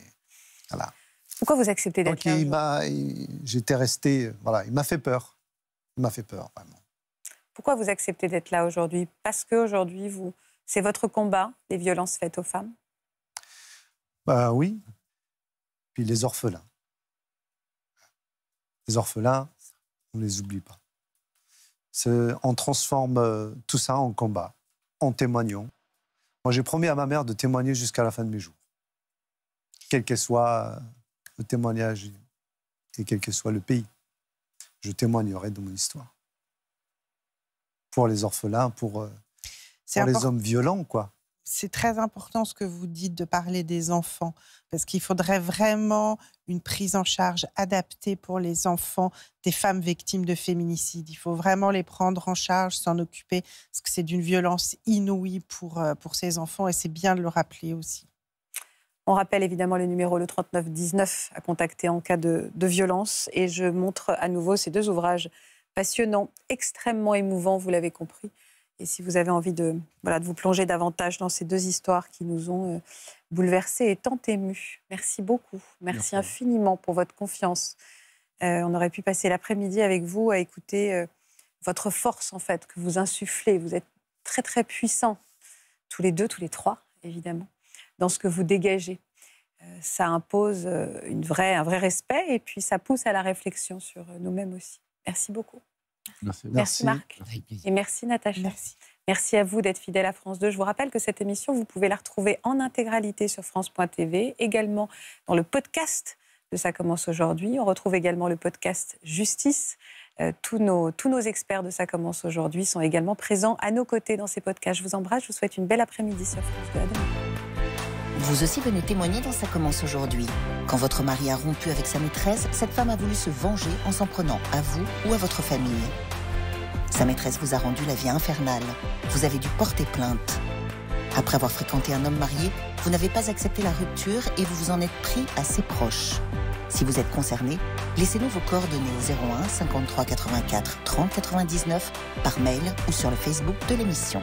Voilà. Pourquoi vous acceptez d'être là J'étais resté. Voilà, il m'a fait peur m'a fait peur, vraiment. Pourquoi vous acceptez d'être là aujourd'hui Parce qu'aujourd'hui, vous... c'est votre combat, les violences faites aux femmes Bah oui. Puis les orphelins. Les orphelins, on ne les oublie pas. On transforme euh, tout ça en combat, en témoignant. Moi, j'ai promis à ma mère de témoigner jusqu'à la fin de mes jours. Quel que soit euh, le témoignage et quel que soit le pays je témoignerai de mon histoire. Pour les orphelins, pour, euh, les hommes violents, quoi. C'est très important ce que vous dites de parler des enfants, parce qu'il faudrait vraiment une prise en charge adaptée pour les enfants des femmes victimes de féminicide. Il faut vraiment les prendre en charge, s'en occuper, parce que c'est d'une violence inouïe pour, euh, pour ces enfants, et c'est bien de le rappeler aussi. On rappelle évidemment le numéro le 3919 à contacter en cas de, violence. Et je montre à nouveau ces deux ouvrages passionnants, extrêmement émouvants, vous l'avez compris. Et si vous avez envie de, voilà, de vous plonger davantage dans ces deux histoires qui nous ont euh, bouleversés et tant émus, merci beaucoup. Merci, infiniment pour votre confiance. Euh, on aurait pu passer l'après-midi avec vous à écouter euh, votre force, en fait, que vous insufflez. Vous êtes très, très puissants, tous les deux, tous les trois, évidemment dans ce que vous dégagez. Euh, ça impose euh, une vraie, un vrai respect et puis ça pousse à la réflexion sur euh, nous-mêmes aussi. Merci beaucoup. Merci, merci, Marc. Et merci Natacha. Merci. Merci à vous d'être fidèle à France 2. Je vous rappelle que cette émission, vous pouvez la retrouver en intégralité sur France.tv, également dans le podcast de Ça commence aujourd'hui. On retrouve également le podcast Justice. tous, nos, tous nos experts de Ça commence aujourd'hui sont également présents à nos côtés dans ces podcasts. Je vous embrasse, je vous souhaite une belle après-midi sur France 2. Vous aussi venez témoigner dans Ça commence aujourd'hui. Quand votre mari a rompu avec sa maîtresse, cette femme a voulu se venger en s'en prenant à vous ou à votre famille. Sa maîtresse vous a rendu la vie infernale. Vous avez dû porter plainte. Après avoir fréquenté un homme marié, vous n'avez pas accepté la rupture et vous vous en êtes pris à ses proches. Si vous êtes concerné, laissez-nous vos coordonnées au 01 53 84 30 99 par mail ou sur le Facebook de l'émission.